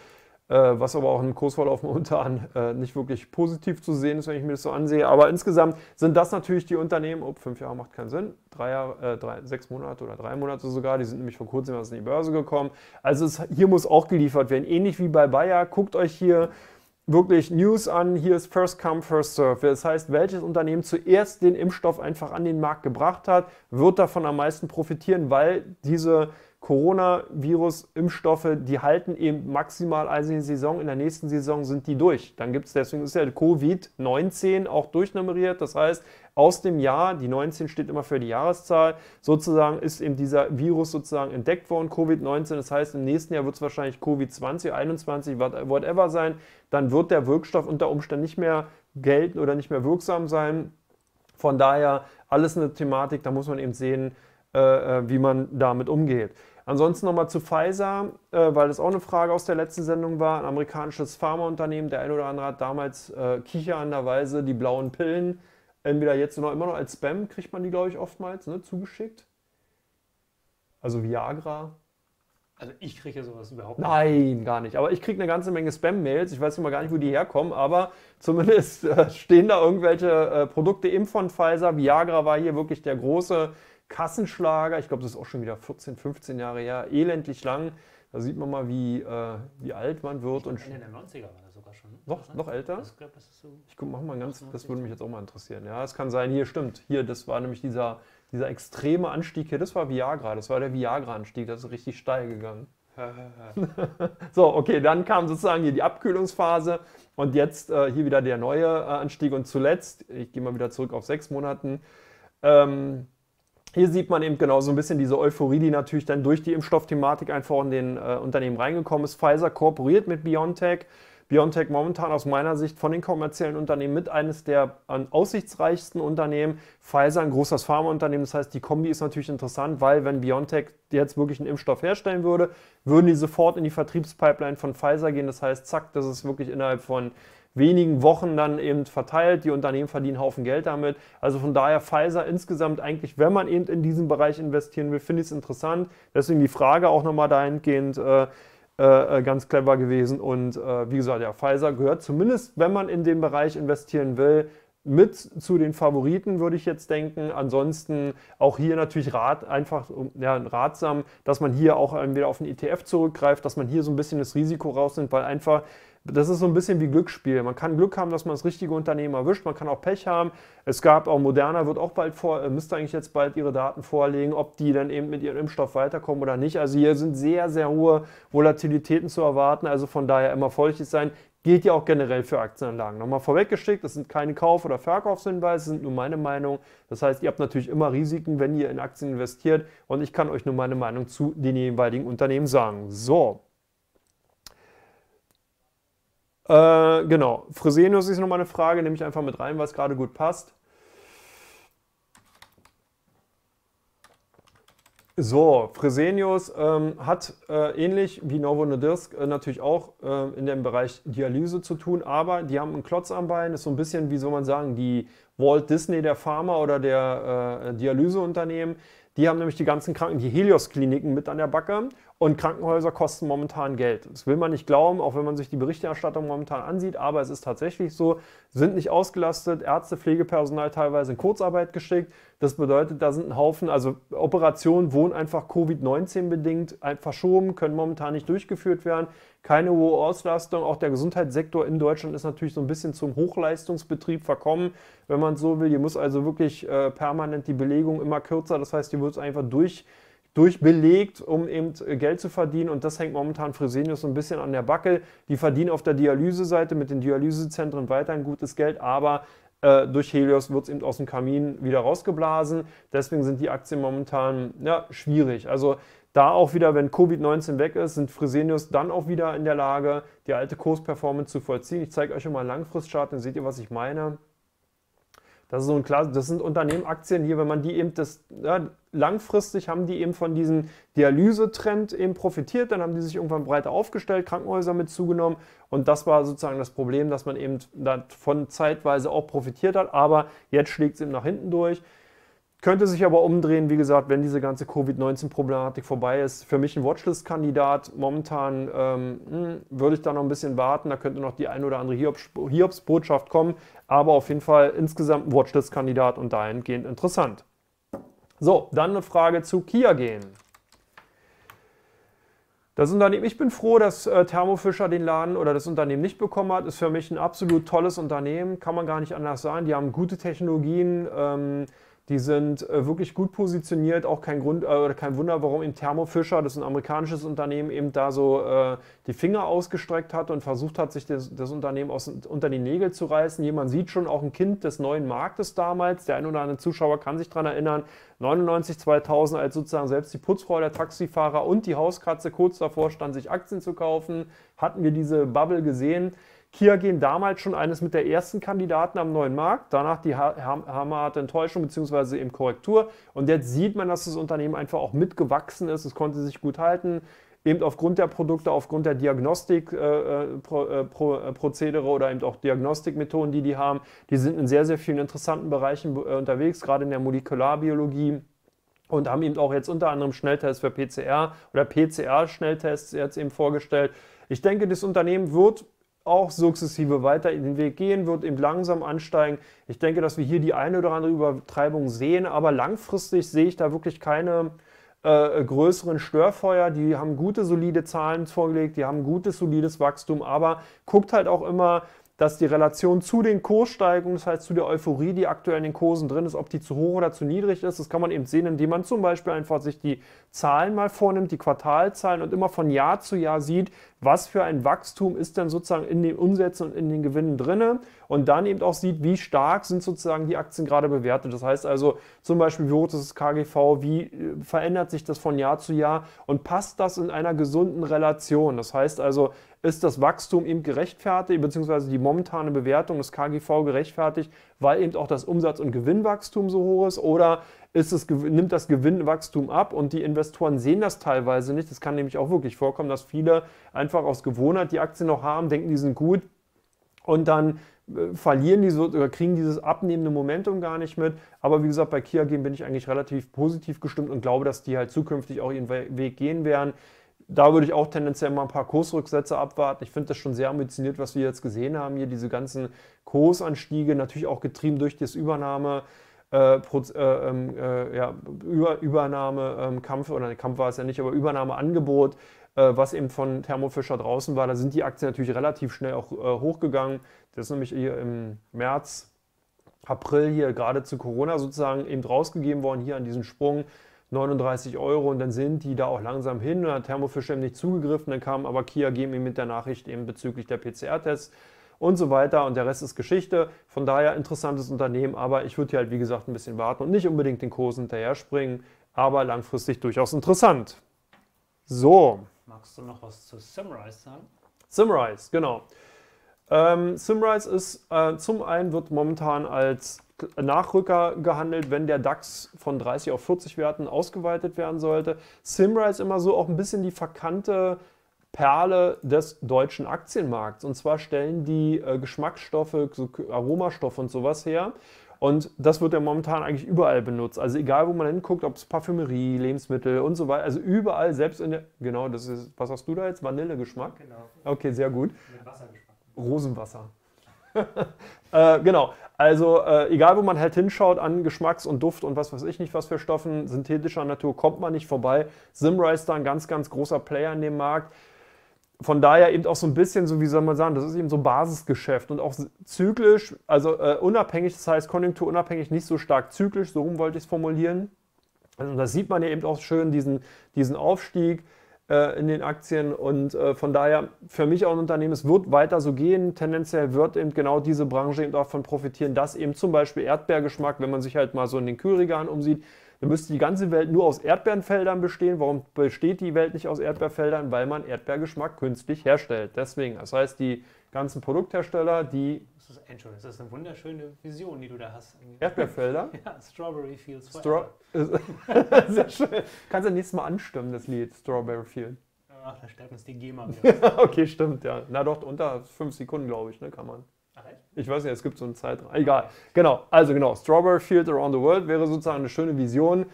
äh, was aber auch im Kursverlauf momentan äh, nicht wirklich positiv zu sehen ist, wenn ich mir das so ansehe. Aber insgesamt sind das natürlich die Unternehmen, ob fünf Jahre macht keinen Sinn, drei Jahre, äh, drei, sechs Monate oder drei Monate sogar, die sind nämlich vor kurzem erst in die Börse gekommen. Also es, hier muss auch geliefert werden, ähnlich wie bei Bayer. Guckt euch hier wirklich News an. Hier ist First Come, First Serve. Das heißt, welches Unternehmen zuerst den Impfstoff einfach an den Markt gebracht hat, wird davon am meisten profitieren, weil diese Coronavirus-Impfstoffe, die halten eben maximal eine Saison. In der nächsten Saison sind die durch. Dann gibt es, deswegen ist ja Covid-19 auch durchnummeriert. Das heißt, aus dem Jahr, die 19 steht immer für die Jahreszahl, sozusagen ist eben dieser Virus sozusagen entdeckt worden, Covid-19. Das heißt, im nächsten Jahr wird es wahrscheinlich Covid-20, 21, whatever sein. Dann wird der Wirkstoff unter Umständen nicht mehr gelten oder nicht mehr wirksam sein. Von daher alles eine Thematik, da muss man eben sehen, äh, äh, wie man damit umgeht. Ansonsten nochmal zu Pfizer, äh, weil das auch eine Frage aus der letzten Sendung war. Ein amerikanisches Pharmaunternehmen, der ein oder andere hat damals äh, kichernderweise die blauen Pillen, entweder jetzt noch immer noch als Spam, kriegt man die, glaube ich, oftmals ne, zugeschickt. Also Viagra. Also ich kriege ja sowas überhaupt nicht. Nein, gar nicht. Aber ich kriege eine ganze Menge Spam-Mails. Ich weiß immer gar nicht, wo die herkommen, aber zumindest äh, stehen da irgendwelche äh, Produkte eben von Pfizer. Viagra war hier wirklich der große Kassenschlager, ich glaube, das ist auch schon wieder 14, 15 Jahre her, elendlich lang. Da sieht man mal, wie, äh, wie alt man wird. Glaub, und Ende der 90er war das sogar schon. Ne? Noch, noch älter? Also ich glaube, das ist so. Ich guck, mach mal ganz, das würde mich jetzt auch mal interessieren. Ja, es kann sein, hier stimmt. Hier, das war nämlich dieser, dieser extreme Anstieg hier. Das war Viagra, das war der Viagra-Anstieg, das ist richtig steil gegangen. so, okay, dann kam sozusagen hier die Abkühlungsphase und jetzt äh, hier wieder der neue äh, Anstieg. Und zuletzt, ich gehe mal wieder zurück auf sechs Monaten, ähm, hier sieht man eben genau so ein bisschen diese Euphorie, die natürlich dann durch die Impfstoffthematik einfach in den äh, Unternehmen reingekommen ist. Pfizer kooperiert mit BioNTech. BioNTech momentan aus meiner Sicht von den kommerziellen Unternehmen mit eines der aussichtsreichsten Unternehmen. Pfizer ein großes Pharmaunternehmen, das heißt, die Kombi ist natürlich interessant, weil wenn BioNTech jetzt wirklich einen Impfstoff herstellen würde, würden die sofort in die Vertriebspipeline von Pfizer gehen. Das heißt, zack, das ist wirklich innerhalb von wenigen Wochen dann eben verteilt. Die Unternehmen verdienen Haufen Geld damit. Also von daher Pfizer insgesamt eigentlich, wenn man eben in diesen Bereich investieren will, finde ich es interessant. Deswegen die Frage auch nochmal dahingehend. Äh, äh, äh, ganz clever gewesen und äh, wie gesagt, ja, Pfizer gehört zumindest, wenn man in den Bereich investieren will, mit zu den Favoriten, würde ich jetzt denken. Ansonsten auch hier natürlich rat, einfach ja, ratsam, dass man hier auch ähm, wieder auf den ETF zurückgreift, dass man hier so ein bisschen das Risiko rausnimmt, weil einfach das ist so ein bisschen wie Glücksspiel. Man kann Glück haben, dass man das richtige Unternehmen erwischt. Man kann auch Pech haben. Es gab auch Moderna, wird auch bald vor, äh, müsste eigentlich jetzt bald ihre Daten vorlegen, ob die dann eben mit ihrem Impfstoff weiterkommen oder nicht. Also hier sind sehr, sehr hohe Volatilitäten zu erwarten. Also von daher immer feuchtig sein. Gilt ja auch generell für Aktienanlagen. Nochmal vorweggeschickt, das sind keine Kauf- oder Verkaufshinweise, sind nur meine Meinung. Das heißt, ihr habt natürlich immer Risiken, wenn ihr in Aktien investiert und ich kann euch nur meine Meinung zu den jeweiligen Unternehmen sagen. So, äh, genau, Fresenius ist nochmal eine Frage, nehme ich einfach mit rein, weil es gerade gut passt. So, Fresenius ähm, hat äh, ähnlich wie Novo Nordisk äh, natürlich auch äh, in dem Bereich Dialyse zu tun, aber die haben einen Klotz am Bein, ist so ein bisschen, wie soll man sagen, die Walt Disney der Pharma oder der äh, Dialyseunternehmen. Die haben nämlich die ganzen Kranken, die Helios-Kliniken mit an der Backe und Krankenhäuser kosten momentan Geld. Das will man nicht glauben, auch wenn man sich die Berichterstattung momentan ansieht, aber es ist tatsächlich so, sind nicht ausgelastet, Ärzte, Pflegepersonal teilweise in Kurzarbeit geschickt. Das bedeutet, da sind ein Haufen, also Operationen wohnen einfach Covid-19 bedingt verschoben, können momentan nicht durchgeführt werden. Keine hohe Auslastung. Auch der Gesundheitssektor in Deutschland ist natürlich so ein bisschen zum Hochleistungsbetrieb verkommen, wenn man so will. Hier muss also wirklich äh, permanent die Belegung immer kürzer. Das heißt, hier wird es einfach durch durchbelegt, um eben äh, Geld zu verdienen. Und das hängt momentan Fresenius so ein bisschen an der Backe. Die verdienen auf der Dialyseseite mit den Dialysezentren weiterhin gutes Geld, aber äh, durch Helios wird es eben aus dem Kamin wieder rausgeblasen. Deswegen sind die Aktien momentan ja, schwierig. Also da auch wieder, wenn Covid-19 weg ist, sind Fresenius dann auch wieder in der Lage, die alte Kursperformance zu vollziehen. Ich zeige euch mal einen Langfristchart, dann seht ihr, was ich meine. Das, ist so ein klar, das sind Unternehmenaktien hier, wenn man die eben das, ja, langfristig haben die eben von diesem Dialysetrend eben profitiert, dann haben die sich irgendwann breiter aufgestellt, Krankenhäuser mit zugenommen und das war sozusagen das Problem, dass man eben davon zeitweise auch profitiert hat, aber jetzt schlägt es eben nach hinten durch. Könnte sich aber umdrehen, wie gesagt, wenn diese ganze Covid-19-Problematik vorbei ist. Für mich ein Watchlist-Kandidat. Momentan ähm, hm, würde ich da noch ein bisschen warten. Da könnte noch die ein oder andere Hiobs-Botschaft kommen aber auf jeden Fall insgesamt ein Watchlist-Kandidat und dahingehend interessant. So, dann eine Frage zu Kia gehen. Das Unternehmen, ich bin froh, dass äh, Thermo Fischer den Laden oder das Unternehmen nicht bekommen hat. Ist für mich ein absolut tolles Unternehmen, kann man gar nicht anders sagen. Die haben gute Technologien. Ähm, die sind äh, wirklich gut positioniert, auch kein Grund äh, kein Wunder, warum eben Thermo Fischer, das ist ein amerikanisches Unternehmen, eben da so äh, die Finger ausgestreckt hat und versucht hat, sich das, das Unternehmen aus, unter die Nägel zu reißen. Jemand sieht schon auch ein Kind des neuen Marktes damals. Der ein oder andere Zuschauer kann sich daran erinnern, 99 2000, als sozusagen selbst die Putzfrau, der Taxifahrer und die Hauskatze kurz davor stand, sich Aktien zu kaufen, hatten wir diese Bubble gesehen. Kia gehen damals schon eines mit der ersten Kandidaten am neuen Markt, danach die hammerharte Enttäuschung bzw. eben Korrektur. Und jetzt sieht man, dass das Unternehmen einfach auch mitgewachsen ist, es konnte sich gut halten, eben aufgrund der Produkte, aufgrund der Diagnostikprozedere äh, äh, äh, äh oder eben auch Diagnostikmethoden, die die haben. Die sind in sehr, sehr vielen interessanten Bereichen unterwegs, gerade in der Molekularbiologie und haben eben auch jetzt unter anderem Schnelltests für PCR oder PCR-Schnelltests jetzt eben vorgestellt. Ich denke, das Unternehmen wird auch sukzessive weiter in den Weg gehen wird, eben langsam ansteigen. Ich denke, dass wir hier die eine oder andere Übertreibung sehen, aber langfristig sehe ich da wirklich keine äh, größeren Störfeuer. Die haben gute, solide Zahlen vorgelegt, die haben gutes, solides Wachstum, aber guckt halt auch immer, dass die Relation zu den Kurssteigungen, das heißt zu der Euphorie, die aktuell in den Kursen drin ist, ob die zu hoch oder zu niedrig ist, das kann man eben sehen, indem man zum Beispiel einfach sich die Zahlen mal vornimmt, die Quartalzahlen und immer von Jahr zu Jahr sieht, was für ein Wachstum ist denn sozusagen in den Umsätzen und in den Gewinnen drin und dann eben auch sieht, wie stark sind sozusagen die Aktien gerade bewertet. Das heißt also zum Beispiel, wie hoch ist das KGV, wie äh, verändert sich das von Jahr zu Jahr und passt das in einer gesunden Relation. Das heißt also, ist das Wachstum eben gerechtfertigt, beziehungsweise die momentane Bewertung des KGV gerechtfertigt, weil eben auch das Umsatz- und Gewinnwachstum so hoch ist? Oder ist es, nimmt das Gewinnwachstum ab und die Investoren sehen das teilweise nicht? Das kann nämlich auch wirklich vorkommen, dass viele einfach aus Gewohnheit die Aktien noch haben, denken, die sind gut und dann äh, verlieren die so oder kriegen dieses abnehmende Momentum gar nicht mit. Aber wie gesagt, bei Kia gehen bin ich eigentlich relativ positiv gestimmt und glaube, dass die halt zukünftig auch ihren Weg gehen werden da würde ich auch tendenziell mal ein paar Kursrücksätze abwarten. Ich finde das schon sehr ambitioniert, was wir jetzt gesehen haben hier, diese ganzen Kursanstiege, natürlich auch getrieben durch das Übernahme. Äh, äh, ähm, äh, ja, Über Übernahmekampf, ähm, oder ein Kampf war es ja nicht, aber Übernahmeangebot, äh, was eben von Thermo Fischer draußen war, da sind die Aktien natürlich relativ schnell auch äh, hochgegangen. Das ist nämlich hier im März, April hier gerade zu Corona sozusagen eben rausgegeben worden, hier an diesen Sprung. 39 Euro und dann sind die da auch langsam hin. Dann hat Thermofisch eben nicht zugegriffen, dann kam aber Kia GMI mit der Nachricht eben bezüglich der PCR-Tests und so weiter und der Rest ist Geschichte. Von daher interessantes Unternehmen, aber ich würde hier halt wie gesagt ein bisschen warten und nicht unbedingt den Kursen hinterher springen, aber langfristig durchaus interessant. So. Magst du noch was zu Simrise sagen? Simrise, genau. Ähm, Simrise ist äh, zum einen wird momentan als Nachrücker gehandelt, wenn der DAX von 30 auf 40 Werten ausgeweitet werden sollte. Simra ist immer so auch ein bisschen die verkannte Perle des deutschen Aktienmarkts. Und zwar stellen die äh, Geschmacksstoffe, so Aromastoffe und sowas her. Und das wird ja momentan eigentlich überall benutzt. Also egal, wo man hinguckt, ob es Parfümerie, Lebensmittel und so weiter. Also überall, selbst in der. Genau, das ist. Was hast du da jetzt? Vanillegeschmack? Genau. Okay, sehr gut. Mit Wassergeschmack. Rosenwasser. äh, genau. Also äh, egal, wo man halt hinschaut an Geschmacks und Duft und was weiß ich nicht, was für Stoffen synthetischer Natur, kommt man nicht vorbei. ist da ein ganz, ganz großer Player in dem Markt. Von daher eben auch so ein bisschen, so wie soll man sagen, das ist eben so ein Basisgeschäft und auch zyklisch, also äh, unabhängig, das heißt konjunkturunabhängig, nicht so stark zyklisch, so rum wollte ich es formulieren. Also da sieht man ja eben auch schön, diesen, diesen Aufstieg äh, in den Aktien. Und äh, von daher für mich auch ein Unternehmen, es wird weiter so gehen. Tendenziell wird eben genau diese Branche eben davon profitieren, dass eben zum Beispiel Erdbeergeschmack, wenn man sich halt mal so in den Kühlregalen umsieht, dann müsste die ganze Welt nur aus Erdbeerenfeldern bestehen. Warum besteht die Welt nicht aus Erdbeerfeldern? Weil man Erdbeergeschmack künstlich herstellt. Deswegen, das heißt, die ganzen Produkthersteller, die das ist, Entschuldigung, das ist eine wunderschöne Vision, die du da hast. Erdbeerfelder? Ja, Strawberry Fields Stro Sehr schön. Kannst du das nächste Mal anstimmen, das Lied Strawberry Field. Ach, da sterben uns die GEMA wieder. okay, stimmt, ja. Na doch, unter fünf Sekunden, glaube ich, ne, kann man. Ich weiß nicht, es gibt so einen Zeitraum. Egal. Genau, also genau, Strawberry Field Around the World wäre sozusagen eine schöne Vision.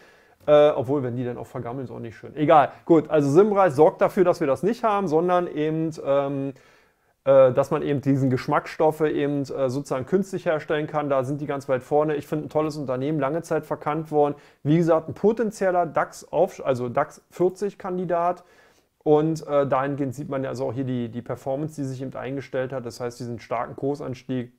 Äh, obwohl, wenn die dann auch vergammeln, ist auch nicht schön. Egal. Gut, also Simreis sorgt dafür, dass wir das nicht haben, sondern eben ähm, äh, dass man eben diesen Geschmacksstoffe eben äh, sozusagen künstlich herstellen kann. Da sind die ganz weit vorne. Ich finde ein tolles Unternehmen, lange Zeit verkannt worden. Wie gesagt, ein potenzieller DAX, also DAX 40 Kandidat. Und äh, dahingehend sieht man ja also auch hier die, die Performance, die sich eben eingestellt hat. Das heißt, diesen starken Kursanstieg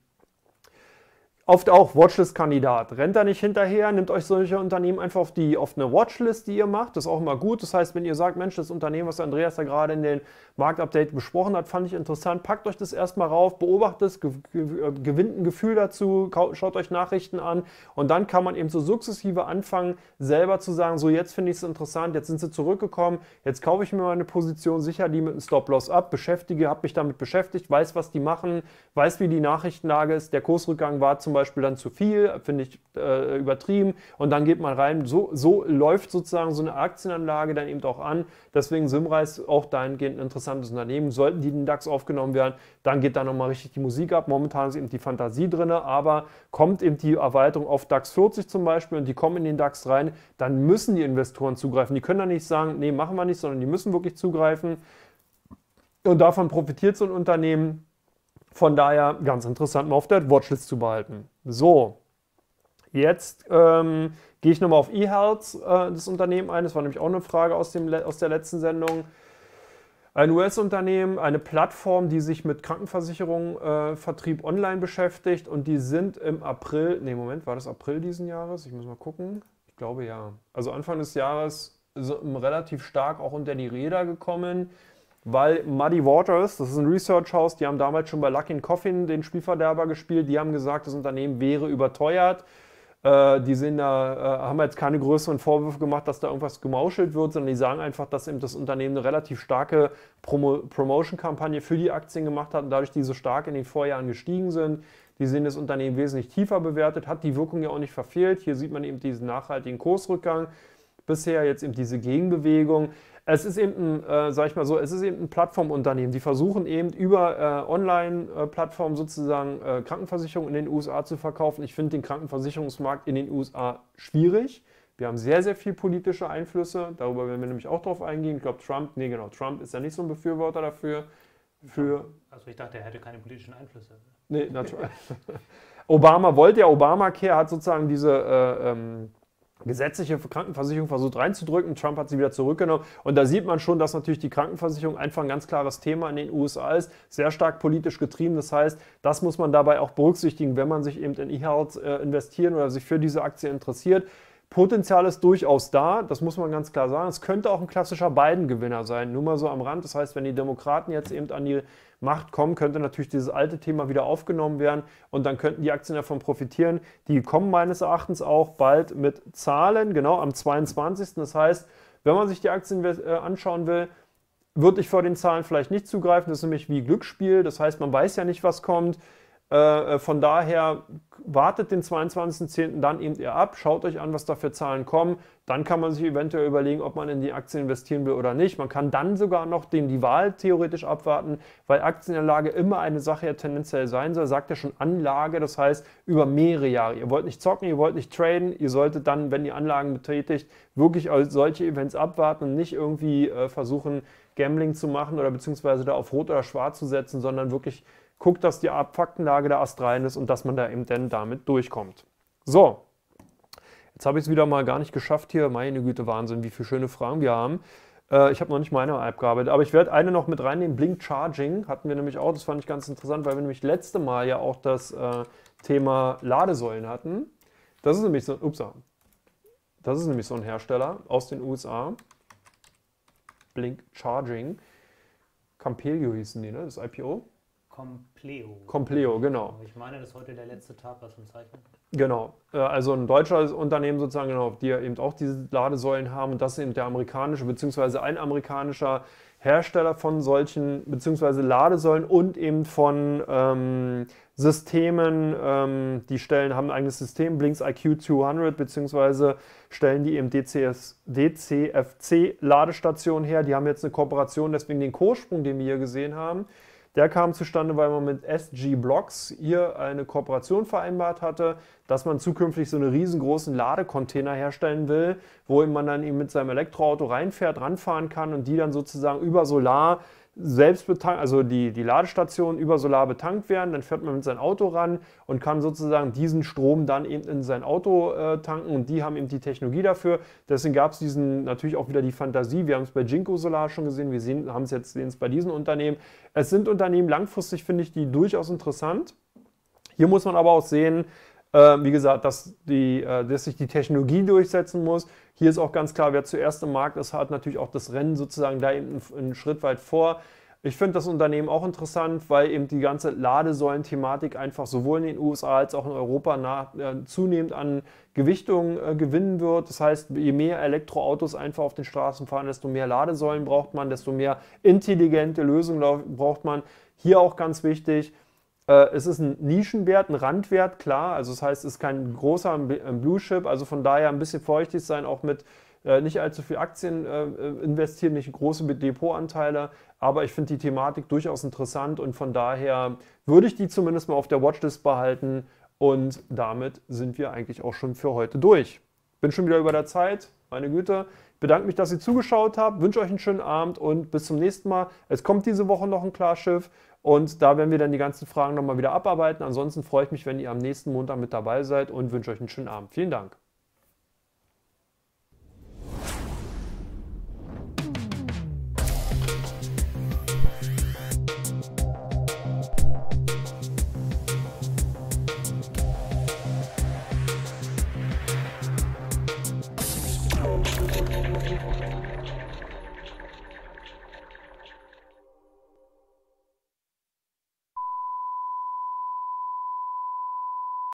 Oft auch Watchlist-Kandidat. Rennt da nicht hinterher, nimmt euch solche Unternehmen einfach auf, die, auf eine Watchlist, die ihr macht. Das ist auch immer gut. Das heißt, wenn ihr sagt, Mensch, das Unternehmen, was Andreas da gerade in den Marktupdate besprochen hat, fand ich interessant, packt euch das erstmal rauf, beobachtet es, äh, gewinnt ein Gefühl dazu, schaut euch Nachrichten an und dann kann man eben so sukzessive anfangen, selber zu sagen, so jetzt finde ich es interessant, jetzt sind sie zurückgekommen, jetzt kaufe ich mir meine Position, sicher die mit einem Stop-Loss ab, beschäftige, habe mich damit beschäftigt, weiß, was die machen, weiß, wie die Nachrichtenlage ist. Der Kursrückgang war zum Beispiel Beispiel dann zu viel, finde ich äh, übertrieben. Und dann geht man rein. So, so läuft sozusagen so eine Aktienanlage dann eben auch an. Deswegen Simreis auch dahingehend ein interessantes Unternehmen. Sollten die in den DAX aufgenommen werden, dann geht da nochmal richtig die Musik ab. Momentan ist eben die Fantasie drin, aber kommt eben die Erweiterung auf DAX 40 zum Beispiel und die kommen in den DAX rein, dann müssen die Investoren zugreifen. Die können da nicht sagen, nee, machen wir nicht, sondern die müssen wirklich zugreifen. Und davon profitiert so ein Unternehmen. Von daher ganz interessant, mal auf der Watchlist zu behalten. So, jetzt ähm, gehe ich nochmal auf eHealth, äh, das Unternehmen, ein. Das war nämlich auch eine Frage aus, dem, aus der letzten Sendung. Ein US-Unternehmen, eine Plattform, die sich mit Krankenversicherungsvertrieb äh, online beschäftigt und die sind im April, nee, Moment, war das April diesen Jahres? Ich muss mal gucken. Ich glaube ja. Also Anfang des Jahres so, relativ stark auch unter die Räder gekommen weil Muddy Waters, das ist ein Research House, die haben damals schon bei Luckin Coffin den Spielverderber gespielt, die haben gesagt, das Unternehmen wäre überteuert. Äh, die sind da, äh, haben jetzt keine größeren Vorwürfe gemacht, dass da irgendwas gemauschelt wird, sondern die sagen einfach, dass eben das Unternehmen eine relativ starke Promo Promotion-Kampagne für die Aktien gemacht hat und dadurch diese so stark in den Vorjahren gestiegen sind. Die sehen das Unternehmen wesentlich tiefer bewertet, hat die Wirkung ja auch nicht verfehlt. Hier sieht man eben diesen nachhaltigen Kursrückgang bisher, jetzt eben diese Gegenbewegung es ist eben, ein, äh, sag ich mal so, es ist eben ein Plattformunternehmen. Die versuchen eben über äh, Online-Plattformen sozusagen äh, Krankenversicherungen in den USA zu verkaufen. Ich finde den Krankenversicherungsmarkt in den USA schwierig. Wir haben sehr, sehr viel politische Einflüsse. Darüber werden wir nämlich auch drauf eingehen. Ich glaube, Trump, nee, genau, Trump ist ja nicht so ein Befürworter dafür. Für also ich dachte, er hätte keine politischen Einflüsse. Nee, natürlich. Obama wollte ja, Obamacare hat sozusagen diese äh, ähm, gesetzliche Krankenversicherung versucht reinzudrücken. Trump hat sie wieder zurückgenommen. Und da sieht man schon, dass natürlich die Krankenversicherung einfach ein ganz klares Thema in den USA ist, sehr stark politisch getrieben. Das heißt, das muss man dabei auch berücksichtigen, wenn man sich eben in E-Health äh, investieren oder sich für diese Aktie interessiert. Potenzial ist durchaus da, das muss man ganz klar sagen. Es könnte auch ein klassischer Biden-Gewinner sein, nur mal so am Rand. Das heißt, wenn die Demokraten jetzt eben an die Macht kommen, könnte natürlich dieses alte Thema wieder aufgenommen werden und dann könnten die Aktien davon profitieren. Die kommen meines Erachtens auch bald mit Zahlen, genau am 22. Das heißt, wenn man sich die Aktien äh, anschauen will, würde ich vor den Zahlen vielleicht nicht zugreifen. Das ist nämlich wie Glücksspiel. Das heißt, man weiß ja nicht, was kommt. Äh, äh, von daher wartet den 22.10. dann eben ihr ab, schaut euch an, was da für Zahlen kommen. Dann kann man sich eventuell überlegen, ob man in die Aktien investieren will oder nicht. Man kann dann sogar noch den, die Wahl theoretisch abwarten, weil Aktienanlage immer eine Sache ja tendenziell sein soll. Sagt ja schon Anlage, das heißt über mehrere Jahre. Ihr wollt nicht zocken, ihr wollt nicht traden. Ihr solltet dann, wenn ihr Anlagen betätigt, wirklich solche Events abwarten und nicht irgendwie äh, versuchen, Gambling zu machen oder beziehungsweise da auf Rot oder Schwarz zu setzen, sondern wirklich guckt, dass die Faktenlage der Ast rein ist und dass man da eben dann damit durchkommt. So, jetzt habe ich es wieder mal gar nicht geschafft hier. Meine Güte, Wahnsinn, wie viele schöne Fragen wir haben. Äh, ich habe noch nicht meine abgearbeitet, aber ich werde eine noch mit reinnehmen. Blink Charging hatten wir nämlich auch. Das fand ich ganz interessant, weil wir nämlich letzte Mal ja auch das äh, Thema Ladesäulen hatten. Das ist nämlich so, upsa, das ist nämlich so ein Hersteller aus den USA. Blink Charging. Campelio hießen die, ne? Das IPO. Compleo. Compleo, genau. Ich meine, das ist heute der letzte Tag war zum Zeichnen. Genau. Also ein deutsches Unternehmen sozusagen, genau, die eben auch diese Ladesäulen haben. Und das ist eben der amerikanische, beziehungsweise ein amerikanischer Hersteller von solchen, beziehungsweise Ladesäulen und eben von ähm, Systemen. Ähm, die Stellen haben ein eigenes System, Blinks IQ 200, beziehungsweise stellen die eben DCS, DCFC-Ladestationen her. Die haben jetzt eine Kooperation, deswegen den Kurssprung, den wir hier gesehen haben der kam zustande, weil man mit SG Blocks hier eine Kooperation vereinbart hatte, dass man zukünftig so einen riesengroßen Ladecontainer herstellen will, wo man dann eben mit seinem Elektroauto reinfährt, ranfahren kann und die dann sozusagen über Solar selbst betankt, also die, die Ladestationen über Solar betankt werden, dann fährt man mit seinem Auto ran und kann sozusagen diesen Strom dann eben in sein Auto äh, tanken und die haben eben die Technologie dafür. Deswegen gab es diesen natürlich auch wieder die Fantasie. Wir haben es bei Jinko Solar schon gesehen, wir haben es jetzt sehen bei diesen Unternehmen. Es sind Unternehmen langfristig finde ich die durchaus interessant. Hier muss man aber auch sehen, ähm, wie gesagt, dass, die, äh, dass sich die Technologie durchsetzen muss. Hier ist auch ganz klar, wer zuerst im Markt ist, hat natürlich auch das Rennen sozusagen da eben einen Schritt weit vor. Ich finde das Unternehmen auch interessant, weil eben die ganze Ladesäulen-Thematik einfach sowohl in den USA als auch in Europa nach, äh, zunehmend an Gewichtung äh, gewinnen wird. Das heißt, je mehr Elektroautos einfach auf den Straßen fahren, desto mehr Ladesäulen braucht man, desto mehr intelligente Lösungen braucht man. Hier auch ganz wichtig, äh, es ist ein Nischenwert, ein Randwert, klar. Also das heißt, es ist kein großer Blue Chip. Also von daher ein bisschen feuchtig sein, auch mit äh, nicht allzu viel Aktien äh, investieren, nicht große Depotanteile. Aber ich finde die Thematik durchaus interessant und von daher würde ich die zumindest mal auf der Watchlist behalten. Und damit sind wir eigentlich auch schon für heute durch. Bin schon wieder über der Zeit. Meine Güte. Ich bedanke mich, dass ihr zugeschaut habt. Wünsche euch einen schönen Abend und bis zum nächsten Mal. Es kommt diese Woche noch ein Klarschiff. Und da werden wir dann die ganzen Fragen nochmal wieder abarbeiten. Ansonsten freue ich mich, wenn ihr am nächsten Montag mit dabei seid und wünsche euch einen schönen Abend. Vielen Dank.